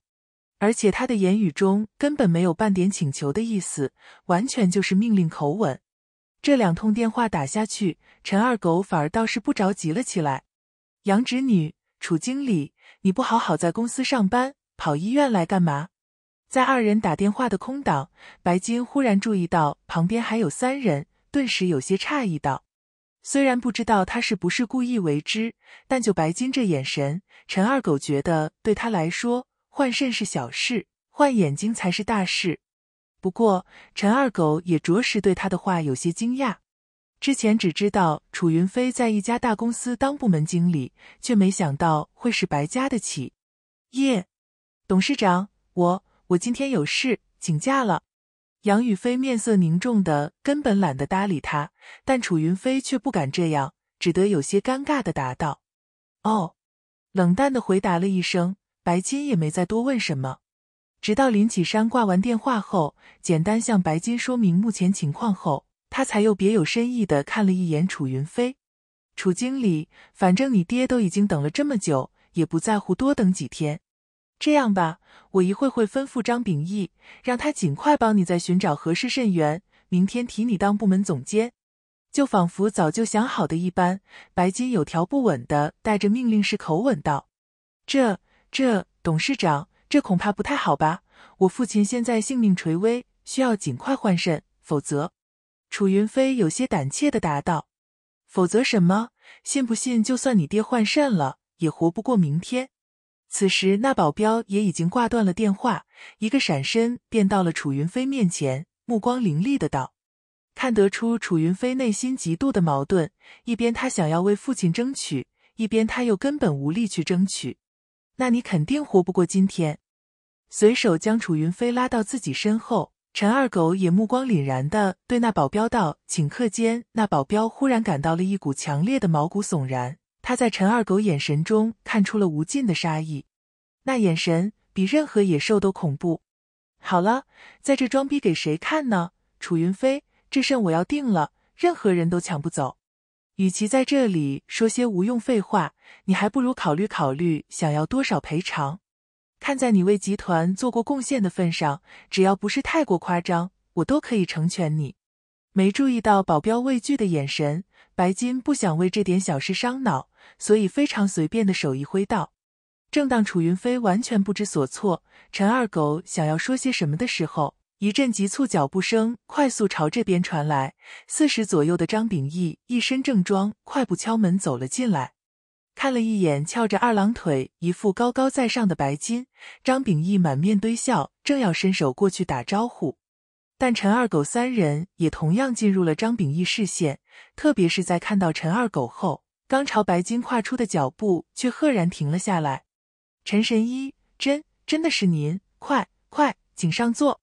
而且他的言语中根本没有半点请求的意思，完全就是命令口吻。这两通电话打下去，陈二狗反而倒是不着急了起来。杨侄女，楚经理，你不好好在公司上班，跑医院来干嘛？在二人打电话的空档，白金忽然注意到旁边还有三人，顿时有些诧异道：“虽然不知道他是不是故意为之，但就白金这眼神，陈二狗觉得对他来说换肾是小事，换眼睛才是大事。”不过，陈二狗也着实对他的话有些惊讶。之前只知道楚云飞在一家大公司当部门经理，却没想到会是白家的企业董事长。我。我今天有事请假了。杨宇飞面色凝重的，根本懒得搭理他。但楚云飞却不敢这样，只得有些尴尬的答道：“哦。”冷淡的回答了一声。白金也没再多问什么。直到林启山挂完电话后，简单向白金说明目前情况后，他才又别有深意的看了一眼楚云飞：“楚经理，反正你爹都已经等了这么久，也不在乎多等几天。”这样吧，我一会会吩咐张秉义，让他尽快帮你再寻找合适肾源。明天提你当部门总监，就仿佛早就想好的一般。白金有条不紊的带着命令式口吻道：“这、这，董事长，这恐怕不太好吧？我父亲现在性命垂危，需要尽快换肾，否则……”楚云飞有些胆怯的答道：“否则什么？信不信？就算你爹换肾了，也活不过明天。”此时，那保镖也已经挂断了电话，一个闪身便到了楚云飞面前，目光凌厉的道：“看得出楚云飞内心极度的矛盾，一边他想要为父亲争取，一边他又根本无力去争取。那你肯定活不过今天。”随手将楚云飞拉到自己身后，陈二狗也目光凛然的对那保镖道：“顷刻间，那保镖忽然感到了一股强烈的毛骨悚然。”他在陈二狗眼神中看出了无尽的杀意，那眼神比任何野兽都恐怖。好了，在这装逼给谁看呢？楚云飞，这事我要定了，任何人都抢不走。与其在这里说些无用废话，你还不如考虑考虑想要多少赔偿。看在你为集团做过贡献的份上，只要不是太过夸张，我都可以成全你。没注意到保镖畏惧的眼神，白金不想为这点小事伤脑。所以非常随便的手一挥道：“正当楚云飞完全不知所措，陈二狗想要说些什么的时候，一阵急促脚步声快速朝这边传来。四十左右的张秉义一身正装，快步敲门走了进来，看了一眼翘着二郎腿、一副高高在上的白金张秉义，满面堆笑，正要伸手过去打招呼，但陈二狗三人也同样进入了张秉义视线，特别是在看到陈二狗后。”刚朝白金跨出的脚步，却赫然停了下来。陈神医，真真的是您！快快，请上座。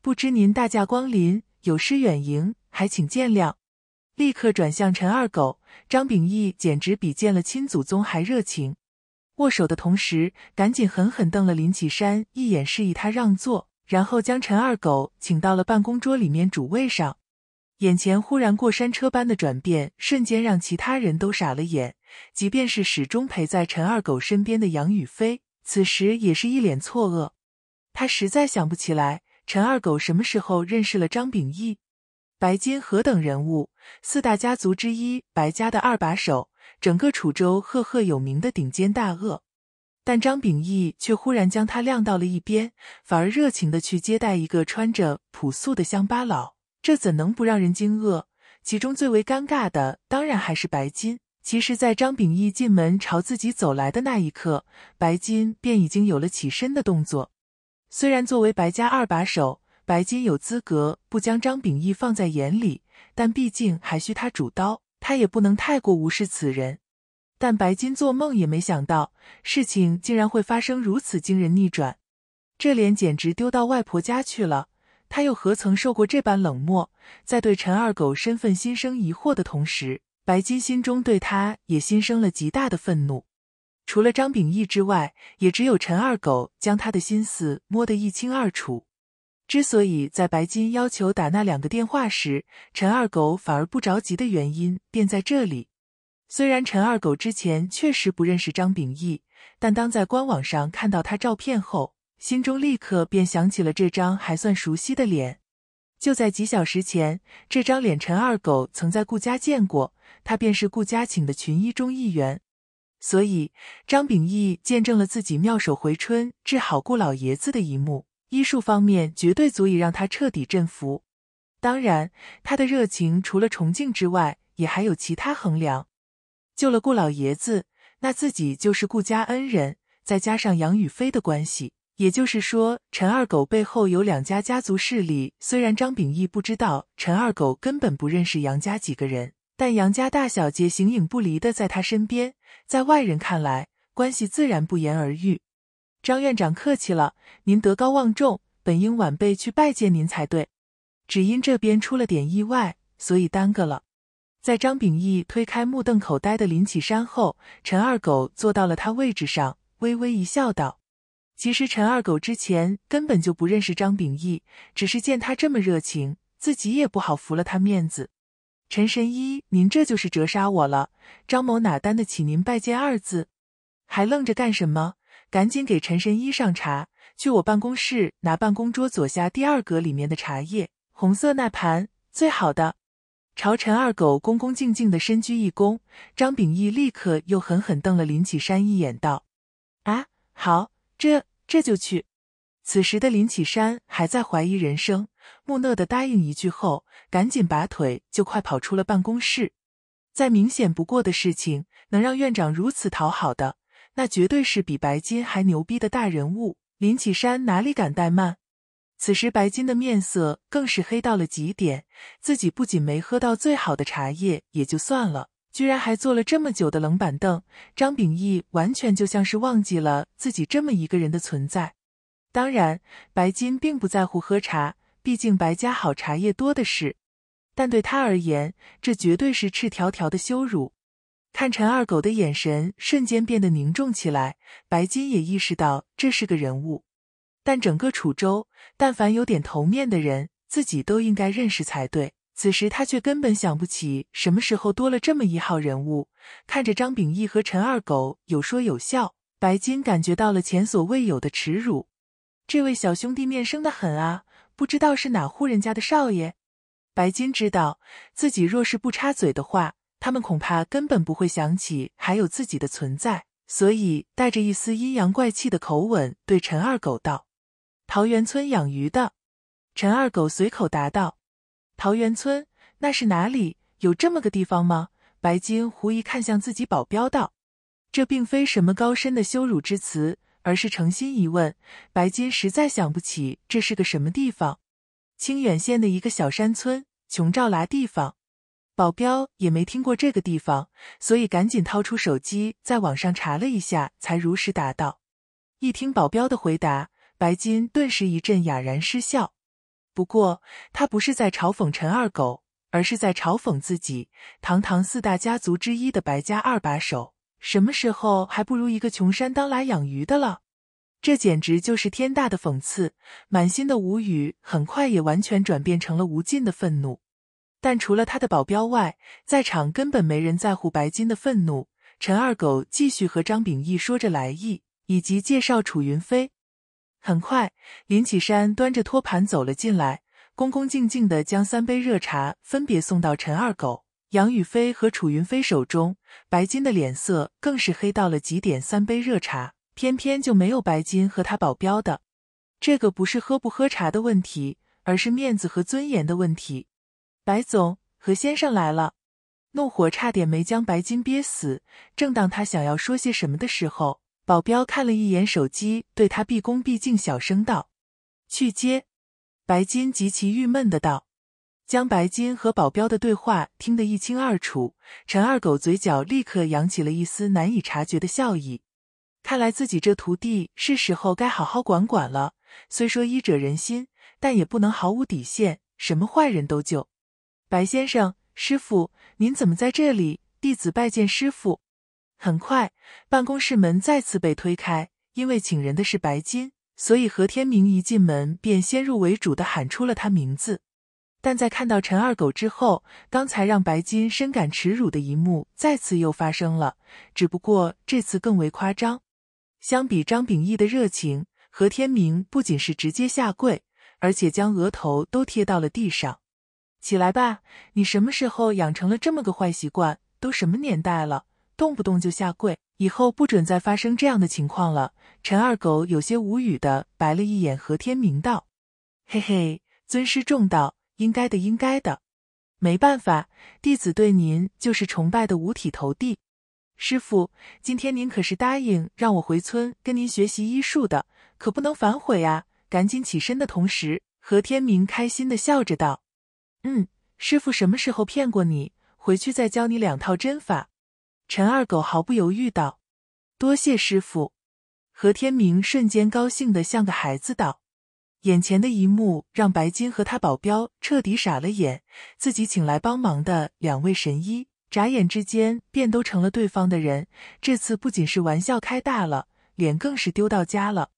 不知您大驾光临，有失远迎，还请见谅。立刻转向陈二狗，张秉义简直比见了亲祖宗还热情。握手的同时，赶紧狠狠瞪了林启山一眼，示意他让座，然后将陈二狗请到了办公桌里面主位上。眼前忽然过山车般的转变，瞬间让其他人都傻了眼。即便是始终陪在陈二狗身边的杨宇飞，此时也是一脸错愕。他实在想不起来，陈二狗什么时候认识了张秉义、白金河等人物？四大家族之一白家的二把手，整个楚州赫赫有名的顶尖大鳄。但张秉义却忽然将他晾到了一边，反而热情的去接待一个穿着朴素的乡巴佬。这怎能不让人惊愕？其中最为尴尬的，当然还是白金。其实，在张秉义进门朝自己走来的那一刻，白金便已经有了起身的动作。虽然作为白家二把手，白金有资格不将张秉义放在眼里，但毕竟还需他主刀，他也不能太过无视此人。但白金做梦也没想到，事情竟然会发生如此惊人逆转，这脸简直丢到外婆家去了。他又何曾受过这般冷漠？在对陈二狗身份心生疑惑的同时，白金心中对他也心生了极大的愤怒。除了张秉义之外，也只有陈二狗将他的心思摸得一清二楚。之所以在白金要求打那两个电话时，陈二狗反而不着急的原因，便在这里。虽然陈二狗之前确实不认识张秉义，但当在官网上看到他照片后，心中立刻便想起了这张还算熟悉的脸。就在几小时前，这张脸陈二狗曾在顾家见过，他便是顾家请的群医中一员。所以，张秉义见证了自己妙手回春治好顾老爷子的一幕，医术方面绝对足以让他彻底振服。当然，他的热情除了崇敬之外，也还有其他衡量。救了顾老爷子，那自己就是顾家恩人，再加上杨宇飞的关系。也就是说，陈二狗背后有两家家族势力。虽然张秉义不知道陈二狗根本不认识杨家几个人，但杨家大小姐形影不离的在他身边，在外人看来，关系自然不言而喻。张院长客气了，您德高望重，本应晚辈去拜见您才对，只因这边出了点意外，所以耽搁了。在张秉义推开目瞪口呆的林启山后，陈二狗坐到了他位置上，微微一笑道。其实陈二狗之前根本就不认识张秉义，只是见他这么热情，自己也不好拂了他面子。陈神医，您这就是折杀我了，张某哪担得起您拜见二字？还愣着干什么？赶紧给陈神医上茶，去我办公室拿办公桌左下第二格里面的茶叶，红色那盘最好的。朝陈二狗恭恭敬敬的深鞠一躬，张秉义立刻又狠狠瞪了林启山一眼，道：“啊，好。”这这就去。此时的林启山还在怀疑人生，木讷的答应一句后，赶紧拔腿就快跑出了办公室。再明显不过的事情，能让院长如此讨好的，那绝对是比白金还牛逼的大人物。林启山哪里敢怠慢？此时白金的面色更是黑到了极点，自己不仅没喝到最好的茶叶，也就算了。居然还坐了这么久的冷板凳，张秉义完全就像是忘记了自己这么一个人的存在。当然，白金并不在乎喝茶，毕竟白家好茶叶多的是。但对他而言，这绝对是赤条条的羞辱。看陈二狗的眼神瞬间变得凝重起来，白金也意识到这是个人物。但整个楚州，但凡有点头面的人，自己都应该认识才对。此时他却根本想不起什么时候多了这么一号人物，看着张秉义和陈二狗有说有笑，白金感觉到了前所未有的耻辱。这位小兄弟面生的很啊，不知道是哪户人家的少爷。白金知道自己若是不插嘴的话，他们恐怕根本不会想起还有自己的存在，所以带着一丝阴阳怪气的口吻对陈二狗道：“桃园村养鱼的。”陈二狗随口答道。桃源村？那是哪里？有这么个地方吗？白金狐疑看向自己保镖道：“这并非什么高深的羞辱之词，而是诚心疑问。”白金实在想不起这是个什么地方。清远县的一个小山村，穷兆拉地方。保镖也没听过这个地方，所以赶紧掏出手机，在网上查了一下，才如实答道。一听保镖的回答，白金顿时一阵哑然失笑。不过，他不是在嘲讽陈二狗，而是在嘲讽自己。堂堂四大家族之一的白家二把手，什么时候还不如一个穷山当来养鱼的了？这简直就是天大的讽刺！满心的无语，很快也完全转变成了无尽的愤怒。但除了他的保镖外，在场根本没人在乎白金的愤怒。陈二狗继续和张秉义说着来意，以及介绍楚云飞。很快，林启山端着托盘走了进来，恭恭敬敬地将三杯热茶分别送到陈二狗、杨宇飞和楚云飞手中。白金的脸色更是黑到了极点，三杯热茶，偏偏就没有白金和他保镖的。这个不是喝不喝茶的问题，而是面子和尊严的问题。白总，何先生来了，怒火差点没将白金憋死。正当他想要说些什么的时候。保镖看了一眼手机，对他毕恭毕敬，小声道：“去接。”白金极其郁闷的道：“将白金和保镖的对话听得一清二楚。”陈二狗嘴角立刻扬起了一丝难以察觉的笑意。看来自己这徒弟是时候该好好管管了。虽说医者仁心，但也不能毫无底线，什么坏人都救。白先生，师傅，您怎么在这里？弟子拜见师傅。很快，办公室门再次被推开。因为请人的是白金，所以何天明一进门便先入为主的喊出了他名字。但在看到陈二狗之后，刚才让白金深感耻辱的一幕再次又发生了，只不过这次更为夸张。相比张秉义的热情，何天明不仅是直接下跪，而且将额头都贴到了地上。起来吧，你什么时候养成了这么个坏习惯？都什么年代了？动不动就下跪，以后不准再发生这样的情况了。陈二狗有些无语的白了一眼何天明，道：“嘿嘿，尊师重道，应该的，应该的。没办法，弟子对您就是崇拜的五体投地。师傅，今天您可是答应让我回村跟您学习医术的，可不能反悔呀！赶紧起身的同时，何天明开心的笑着道：“嗯，师傅什么时候骗过你？回去再教你两套针法。”陈二狗毫不犹豫道：“多谢师傅。”何天明瞬间高兴的像个孩子道：“眼前的一幕让白金和他保镖彻底傻了眼，自己请来帮忙的两位神医，眨眼之间便都成了对方的人。这次不仅是玩笑开大了，脸更是丢到家了。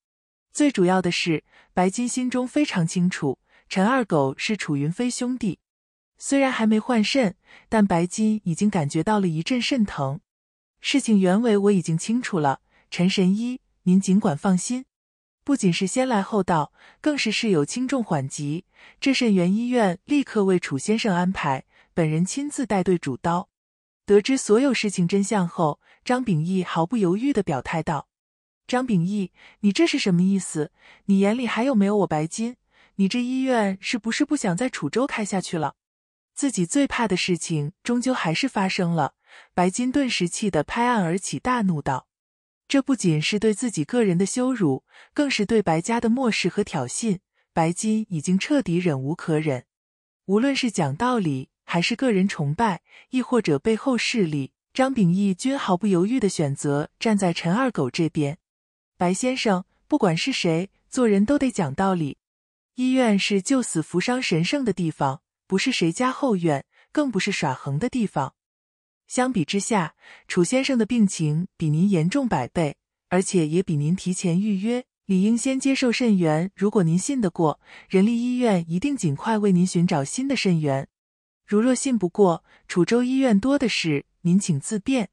最主要的是，白金心中非常清楚，陈二狗是楚云飞兄弟。”虽然还没换肾，但白金已经感觉到了一阵肾疼。事情原委我已经清楚了，陈神医，您尽管放心。不仅是先来后到，更是事有轻重缓急。这肾源医院立刻为楚先生安排，本人亲自带队主刀。得知所有事情真相后，张秉义毫不犹豫的表态道：“张秉义，你这是什么意思？你眼里还有没有我白金？你这医院是不是不想在楚州开下去了？”自己最怕的事情终究还是发生了，白金顿时气得拍案而起，大怒道：“这不仅是对自己个人的羞辱，更是对白家的漠视和挑衅。”白金已经彻底忍无可忍。无论是讲道理，还是个人崇拜，亦或者背后势力，张秉义均毫不犹豫的选择站在陈二狗这边。白先生，不管是谁，做人都得讲道理。医院是救死扶伤神圣的地方。不是谁家后院，更不是耍横的地方。相比之下，楚先生的病情比您严重百倍，而且也比您提前预约，理应先接受肾源。如果您信得过，人力医院一定尽快为您寻找新的肾源；如若信不过，楚州医院多的是，您请自便。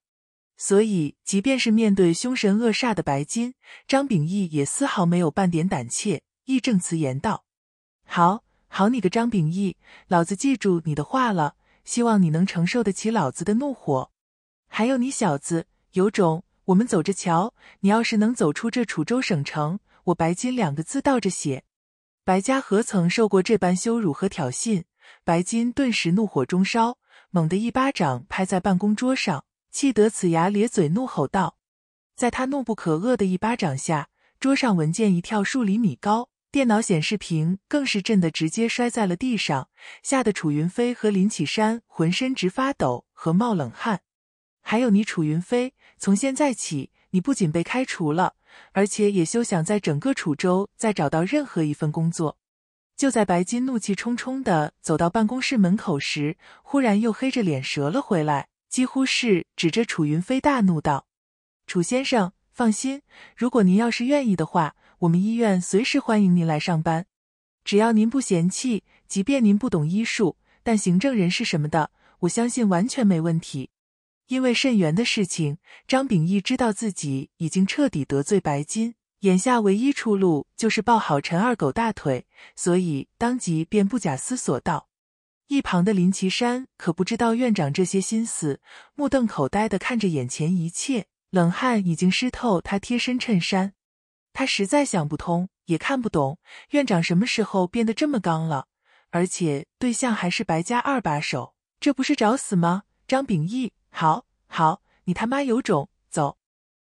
所以，即便是面对凶神恶煞的白金张秉义，也丝毫没有半点胆怯，义正辞严道：“好。”好你个张秉义，老子记住你的话了！希望你能承受得起老子的怒火。还有你小子，有种！我们走着瞧！你要是能走出这楚州省城，我白金两个字倒着写！白家何曾受过这般羞辱和挑衅？白金顿时怒火中烧，猛地一巴掌拍在办公桌上，气得呲牙咧嘴，怒吼道：“在他怒不可遏的一巴掌下，桌上文件一跳数厘米高。”电脑显示屏更是震得直接摔在了地上，吓得楚云飞和林启山浑身直发抖和冒冷汗。还有你楚云飞，从现在起，你不仅被开除了，而且也休想在整个楚州再找到任何一份工作。就在白金怒气冲冲地走到办公室门口时，忽然又黑着脸折了回来，几乎是指着楚云飞大怒道：“楚先生，放心，如果您要是愿意的话。”我们医院随时欢迎您来上班，只要您不嫌弃，即便您不懂医术，但行政人事什么的，我相信完全没问题。因为肾源的事情，张秉义知道自己已经彻底得罪白金，眼下唯一出路就是抱好陈二狗大腿，所以当即便不假思索道：“一旁的林奇山可不知道院长这些心思，目瞪口呆的看着眼前一切，冷汗已经湿透他贴身衬衫。”他实在想不通，也看不懂，院长什么时候变得这么刚了？而且对象还是白家二把手，这不是找死吗？张秉义，好，好，你他妈有种，走！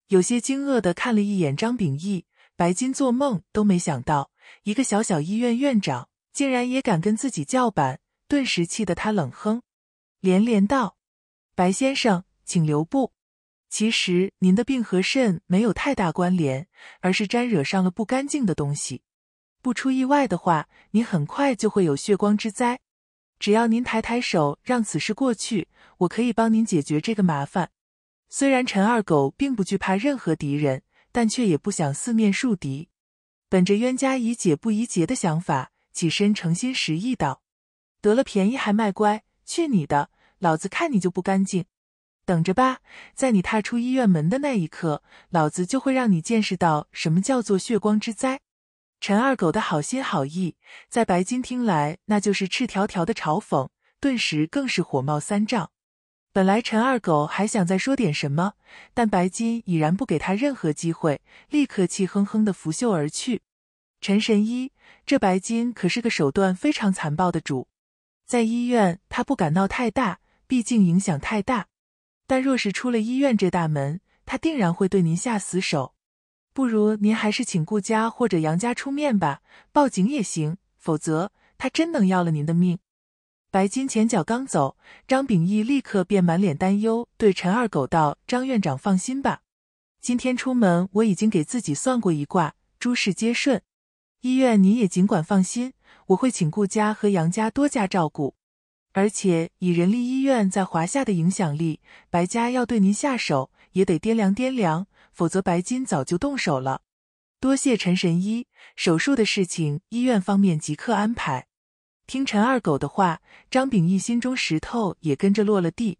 有些惊愕的看了一眼张秉义，白金做梦都没想到，一个小小医院院长竟然也敢跟自己叫板，顿时气得他冷哼，连连道：“白先生，请留步。”其实您的病和肾没有太大关联，而是沾惹上了不干净的东西。不出意外的话，您很快就会有血光之灾。只要您抬抬手，让此事过去，我可以帮您解决这个麻烦。虽然陈二狗并不惧怕任何敌人，但却也不想四面树敌。本着冤家宜解不宜结的想法，起身诚心实意道：“得了便宜还卖乖，去你的！老子看你就不干净。”等着吧，在你踏出医院门的那一刻，老子就会让你见识到什么叫做血光之灾。陈二狗的好心好意，在白金听来，那就是赤条条的嘲讽，顿时更是火冒三丈。本来陈二狗还想再说点什么，但白金已然不给他任何机会，立刻气哼哼的拂袖而去。陈神医，这白金可是个手段非常残暴的主，在医院他不敢闹太大，毕竟影响太大。但若是出了医院这大门，他定然会对您下死手。不如您还是请顾家或者杨家出面吧，报警也行。否则，他真能要了您的命。白金前脚刚走，张秉义立刻便满脸担忧对陈二狗道：“张院长，放心吧，今天出门我已经给自己算过一卦，诸事皆顺。医院您也尽管放心，我会请顾家和杨家多加照顾。”而且以人力医院在华夏的影响力，白家要对您下手也得掂量掂量，否则白金早就动手了。多谢陈神医，手术的事情医院方面即刻安排。听陈二狗的话，张秉义心中石头也跟着落了地。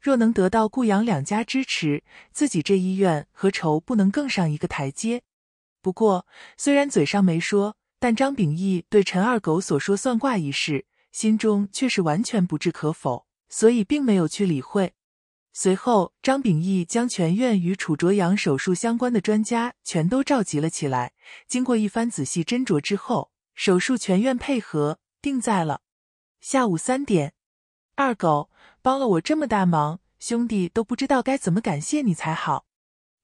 若能得到顾杨两家支持，自己这医院何愁不能更上一个台阶？不过虽然嘴上没说，但张秉义对陈二狗所说算卦一事。心中却是完全不置可否，所以并没有去理会。随后，张秉义将全院与楚卓阳手术相关的专家全都召集了起来。经过一番仔细斟酌之后，手术全院配合定在了下午三点。二狗帮了我这么大忙，兄弟都不知道该怎么感谢你才好。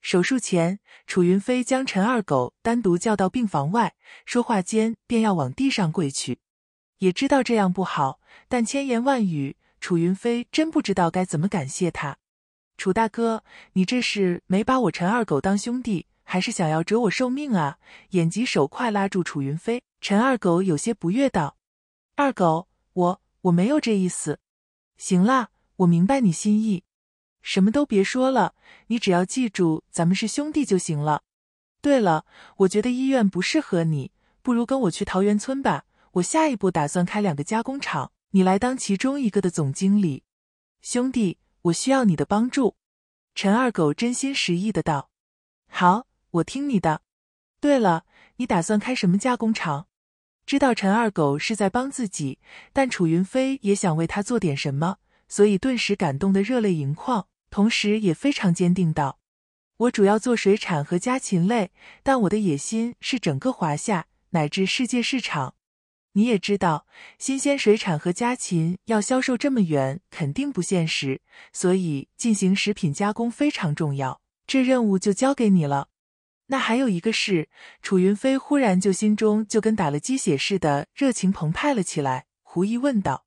手术前，楚云飞将陈二狗单独叫到病房外，说话间便要往地上跪去。也知道这样不好，但千言万语，楚云飞真不知道该怎么感谢他。楚大哥，你这是没把我陈二狗当兄弟，还是想要折我寿命啊？眼疾手快拉住楚云飞，陈二狗有些不悦道：“二狗，我我没有这意思。行了，我明白你心意，什么都别说了，你只要记住咱们是兄弟就行了。对了，我觉得医院不适合你，不如跟我去桃源村吧。”我下一步打算开两个加工厂，你来当其中一个的总经理，兄弟，我需要你的帮助。”陈二狗真心实意的道，“好，我听你的。对了，你打算开什么加工厂？”知道陈二狗是在帮自己，但楚云飞也想为他做点什么，所以顿时感动的热泪盈眶，同时也非常坚定道：“我主要做水产和家禽类，但我的野心是整个华夏乃至世界市场。”你也知道，新鲜水产和家禽要销售这么远，肯定不现实。所以进行食品加工非常重要，这任务就交给你了。那还有一个事，楚云飞忽然就心中就跟打了鸡血似的，热情澎湃了起来。胡一问道：“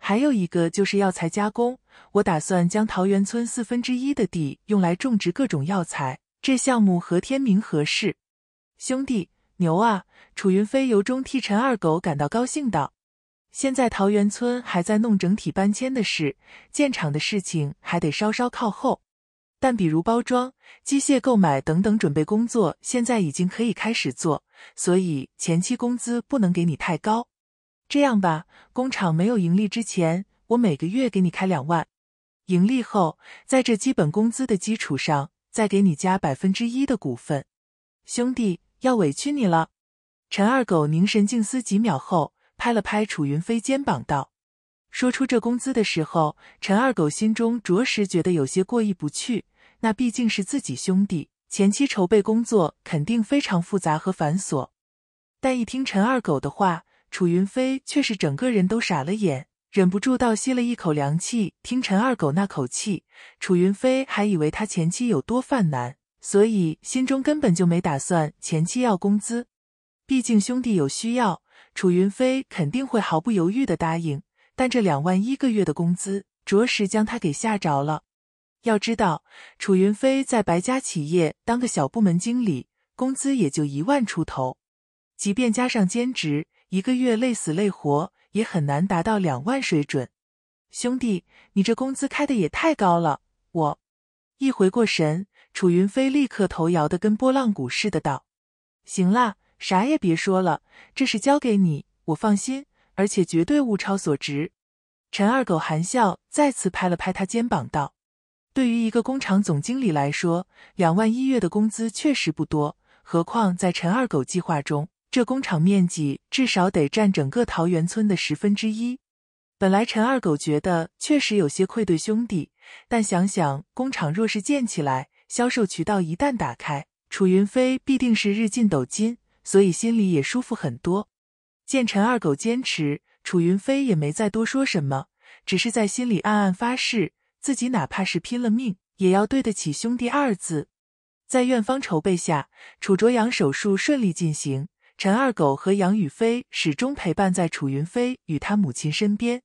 还有一个就是药材加工，我打算将桃源村四分之一的地用来种植各种药材，这项目和天明合适，兄弟。”牛啊！楚云飞由衷替陈二狗感到高兴道：“现在桃源村还在弄整体搬迁的事，建厂的事情还得稍稍靠后。但比如包装、机械购买等等准备工作，现在已经可以开始做。所以前期工资不能给你太高。这样吧，工厂没有盈利之前，我每个月给你开两万；盈利后，在这基本工资的基础上，再给你加百分之一的股份，兄弟。”要委屈你了，陈二狗凝神静思几秒后，拍了拍楚云飞肩膀道：“说出这工资的时候，陈二狗心中着实觉得有些过意不去。那毕竟是自己兄弟，前期筹备工作肯定非常复杂和繁琐。”但一听陈二狗的话，楚云飞却是整个人都傻了眼，忍不住倒吸了一口凉气。听陈二狗那口气，楚云飞还以为他前期有多犯难。所以心中根本就没打算前期要工资，毕竟兄弟有需要，楚云飞肯定会毫不犹豫的答应。但这两万一个月的工资，着实将他给吓着了。要知道，楚云飞在白家企业当个小部门经理，工资也就一万出头，即便加上兼职，一个月累死累活也很难达到两万水准。兄弟，你这工资开的也太高了！我一回过神。楚云飞立刻头摇得跟波浪鼓似的，道：“行了，啥也别说了，这事交给你，我放心，而且绝对物超所值。”陈二狗含笑再次拍了拍他肩膀，道：“对于一个工厂总经理来说，两万一月的工资确实不多，何况在陈二狗计划中，这工厂面积至少得占整个桃源村的十分之一。”本来陈二狗觉得确实有些愧对兄弟，但想想工厂若是建起来，销售渠道一旦打开，楚云飞必定是日进斗金，所以心里也舒服很多。见陈二狗坚持，楚云飞也没再多说什么，只是在心里暗暗发誓，自己哪怕是拼了命，也要对得起兄弟二字。在院方筹备下，楚卓阳手术顺利进行，陈二狗和杨宇飞始终陪伴在楚云飞与他母亲身边。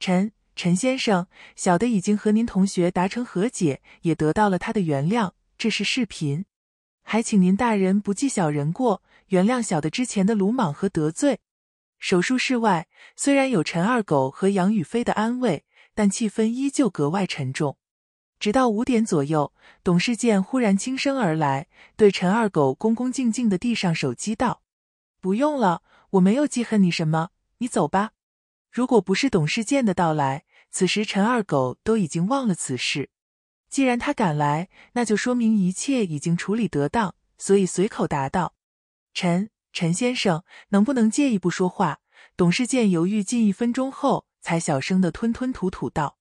陈。陈先生，小的已经和您同学达成和解，也得到了他的原谅。这是视频，还请您大人不计小人过，原谅小的之前的鲁莽和得罪。手术室外，虽然有陈二狗和杨宇飞的安慰，但气氛依旧格外沉重。直到五点左右，董事健忽然轻声而来，对陈二狗恭恭敬敬的递上手机道：“不用了，我没有记恨你什么，你走吧。”如果不是董事健的到来，此时，陈二狗都已经忘了此事。既然他敢来，那就说明一切已经处理得当，所以随口答道：“陈陈先生，能不能借一步说话？”董事健犹豫近一分钟后，才小声的吞吞吐吐道：“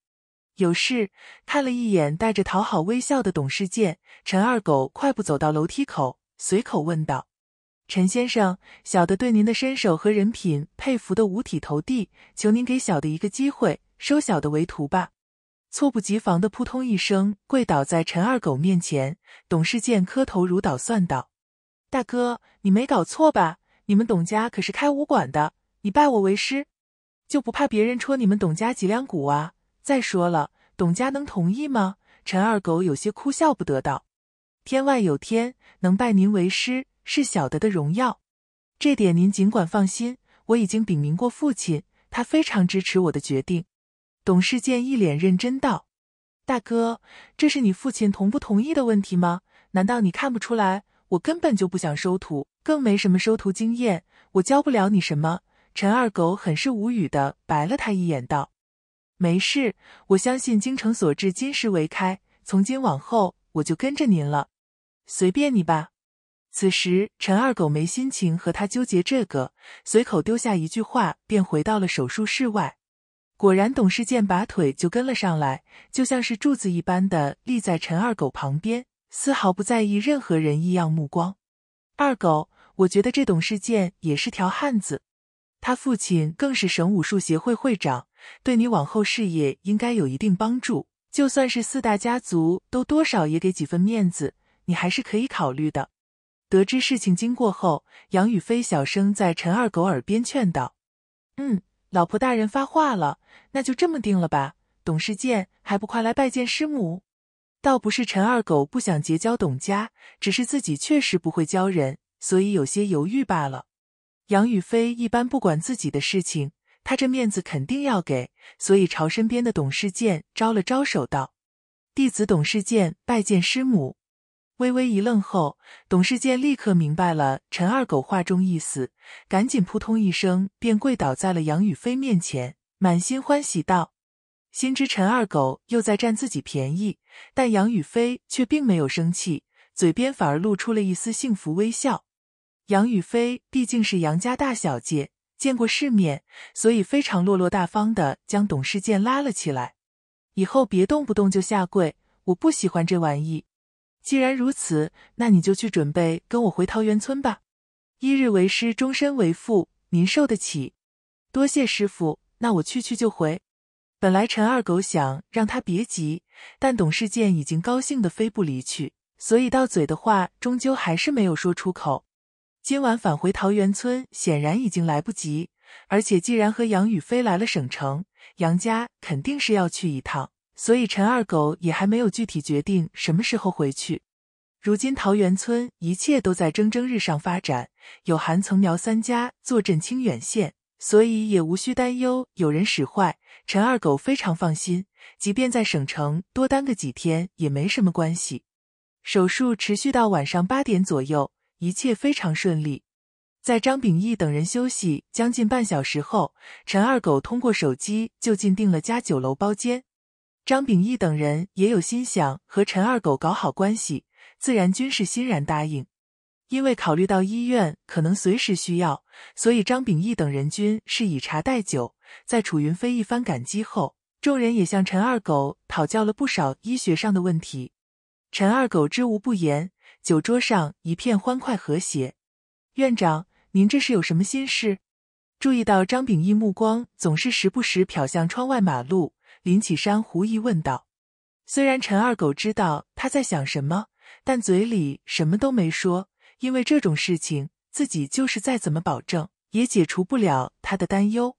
有事。”看了一眼带着讨好微笑的董事健，陈二狗快步走到楼梯口，随口问道：“陈先生，小的对您的身手和人品佩服的五体投地，求您给小的一个机会。”收小的为徒吧！猝不及防的扑通一声跪倒在陈二狗面前，董世健磕头如捣蒜道：“大哥，你没搞错吧？你们董家可是开武馆的，你拜我为师，就不怕别人戳你们董家脊梁骨啊？再说了，董家能同意吗？”陈二狗有些哭笑不得道：“天外有天，能拜您为师是小的的荣耀，这点您尽管放心，我已经禀明过父亲，他非常支持我的决定。”董世健一脸认真道：“大哥，这是你父亲同不同意的问题吗？难道你看不出来？我根本就不想收徒，更没什么收徒经验，我教不了你什么。”陈二狗很是无语的白了他一眼道：“没事，我相信精诚所至，金石为开。从今往后，我就跟着您了，随便你吧。”此时，陈二狗没心情和他纠结这个，随口丢下一句话，便回到了手术室外。果然，董世健拔腿就跟了上来，就像是柱子一般的立在陈二狗旁边，丝毫不在意任何人异样目光。二狗，我觉得这董世健也是条汉子，他父亲更是省武术协会会长，对你往后事业应该有一定帮助。就算是四大家族都多少也给几分面子，你还是可以考虑的。得知事情经过后，杨宇飞小声在陈二狗耳边劝道：“嗯。”老婆大人发话了，那就这么定了吧。董世建还不快来拜见师母？倒不是陈二狗不想结交董家，只是自己确实不会教人，所以有些犹豫罢了。杨宇飞一般不管自己的事情，他这面子肯定要给，所以朝身边的董世建招了招手，道：“弟子董世建拜见师母。”微微一愣后，董世健立刻明白了陈二狗话中意思，赶紧扑通一声便跪倒在了杨宇飞面前，满心欢喜道：“心知陈二狗又在占自己便宜，但杨宇飞却并没有生气，嘴边反而露出了一丝幸福微笑。杨宇飞毕竟是杨家大小姐，见过世面，所以非常落落大方的将董世健拉了起来，以后别动不动就下跪，我不喜欢这玩意。”既然如此，那你就去准备跟我回桃源村吧。一日为师，终身为父，您受得起。多谢师傅，那我去去就回。本来陈二狗想让他别急，但董事见已经高兴的飞步离去，所以到嘴的话终究还是没有说出口。今晚返回桃源村显然已经来不及，而且既然和杨宇飞来了省城，杨家肯定是要去一趟。所以陈二狗也还没有具体决定什么时候回去。如今桃源村一切都在蒸蒸日上发展，有韩曾苗三家坐镇清远县，所以也无需担忧有人使坏。陈二狗非常放心，即便在省城多待个几天也没什么关系。手术持续到晚上八点左右，一切非常顺利。在张秉义等人休息将近半小时后，陈二狗通过手机就近订了家酒楼包间。张秉义等人也有心想和陈二狗搞好关系，自然均是欣然答应。因为考虑到医院可能随时需要，所以张秉义等人均是以茶代酒。在楚云飞一番感激后，众人也向陈二狗讨教了不少医学上的问题。陈二狗知无不言，酒桌上一片欢快和谐。院长，您这是有什么心事？注意到张秉义目光总是时不时瞟向窗外马路。林启山狐疑问道：“虽然陈二狗知道他在想什么，但嘴里什么都没说，因为这种事情自己就是再怎么保证，也解除不了他的担忧。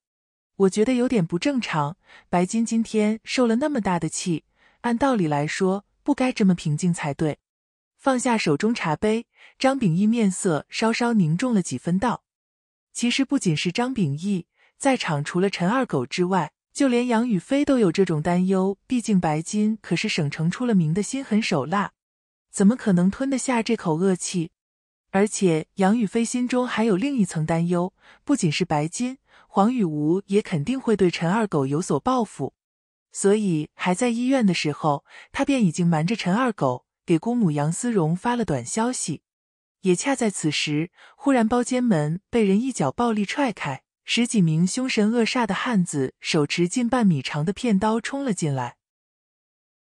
我觉得有点不正常。白金今天受了那么大的气，按道理来说不该这么平静才对。”放下手中茶杯，张秉义面色稍稍凝重了几分，道：“其实不仅是张秉义，在场除了陈二狗之外。”就连杨宇飞都有这种担忧，毕竟白金可是省城出了名的心狠手辣，怎么可能吞得下这口恶气？而且杨宇飞心中还有另一层担忧，不仅是白金，黄雨吴也肯定会对陈二狗有所报复。所以还在医院的时候，他便已经瞒着陈二狗给姑母杨思荣发了短消息。也恰在此时，忽然包间门被人一脚暴力踹开。十几名凶神恶煞的汉子，手持近半米长的片刀，冲了进来。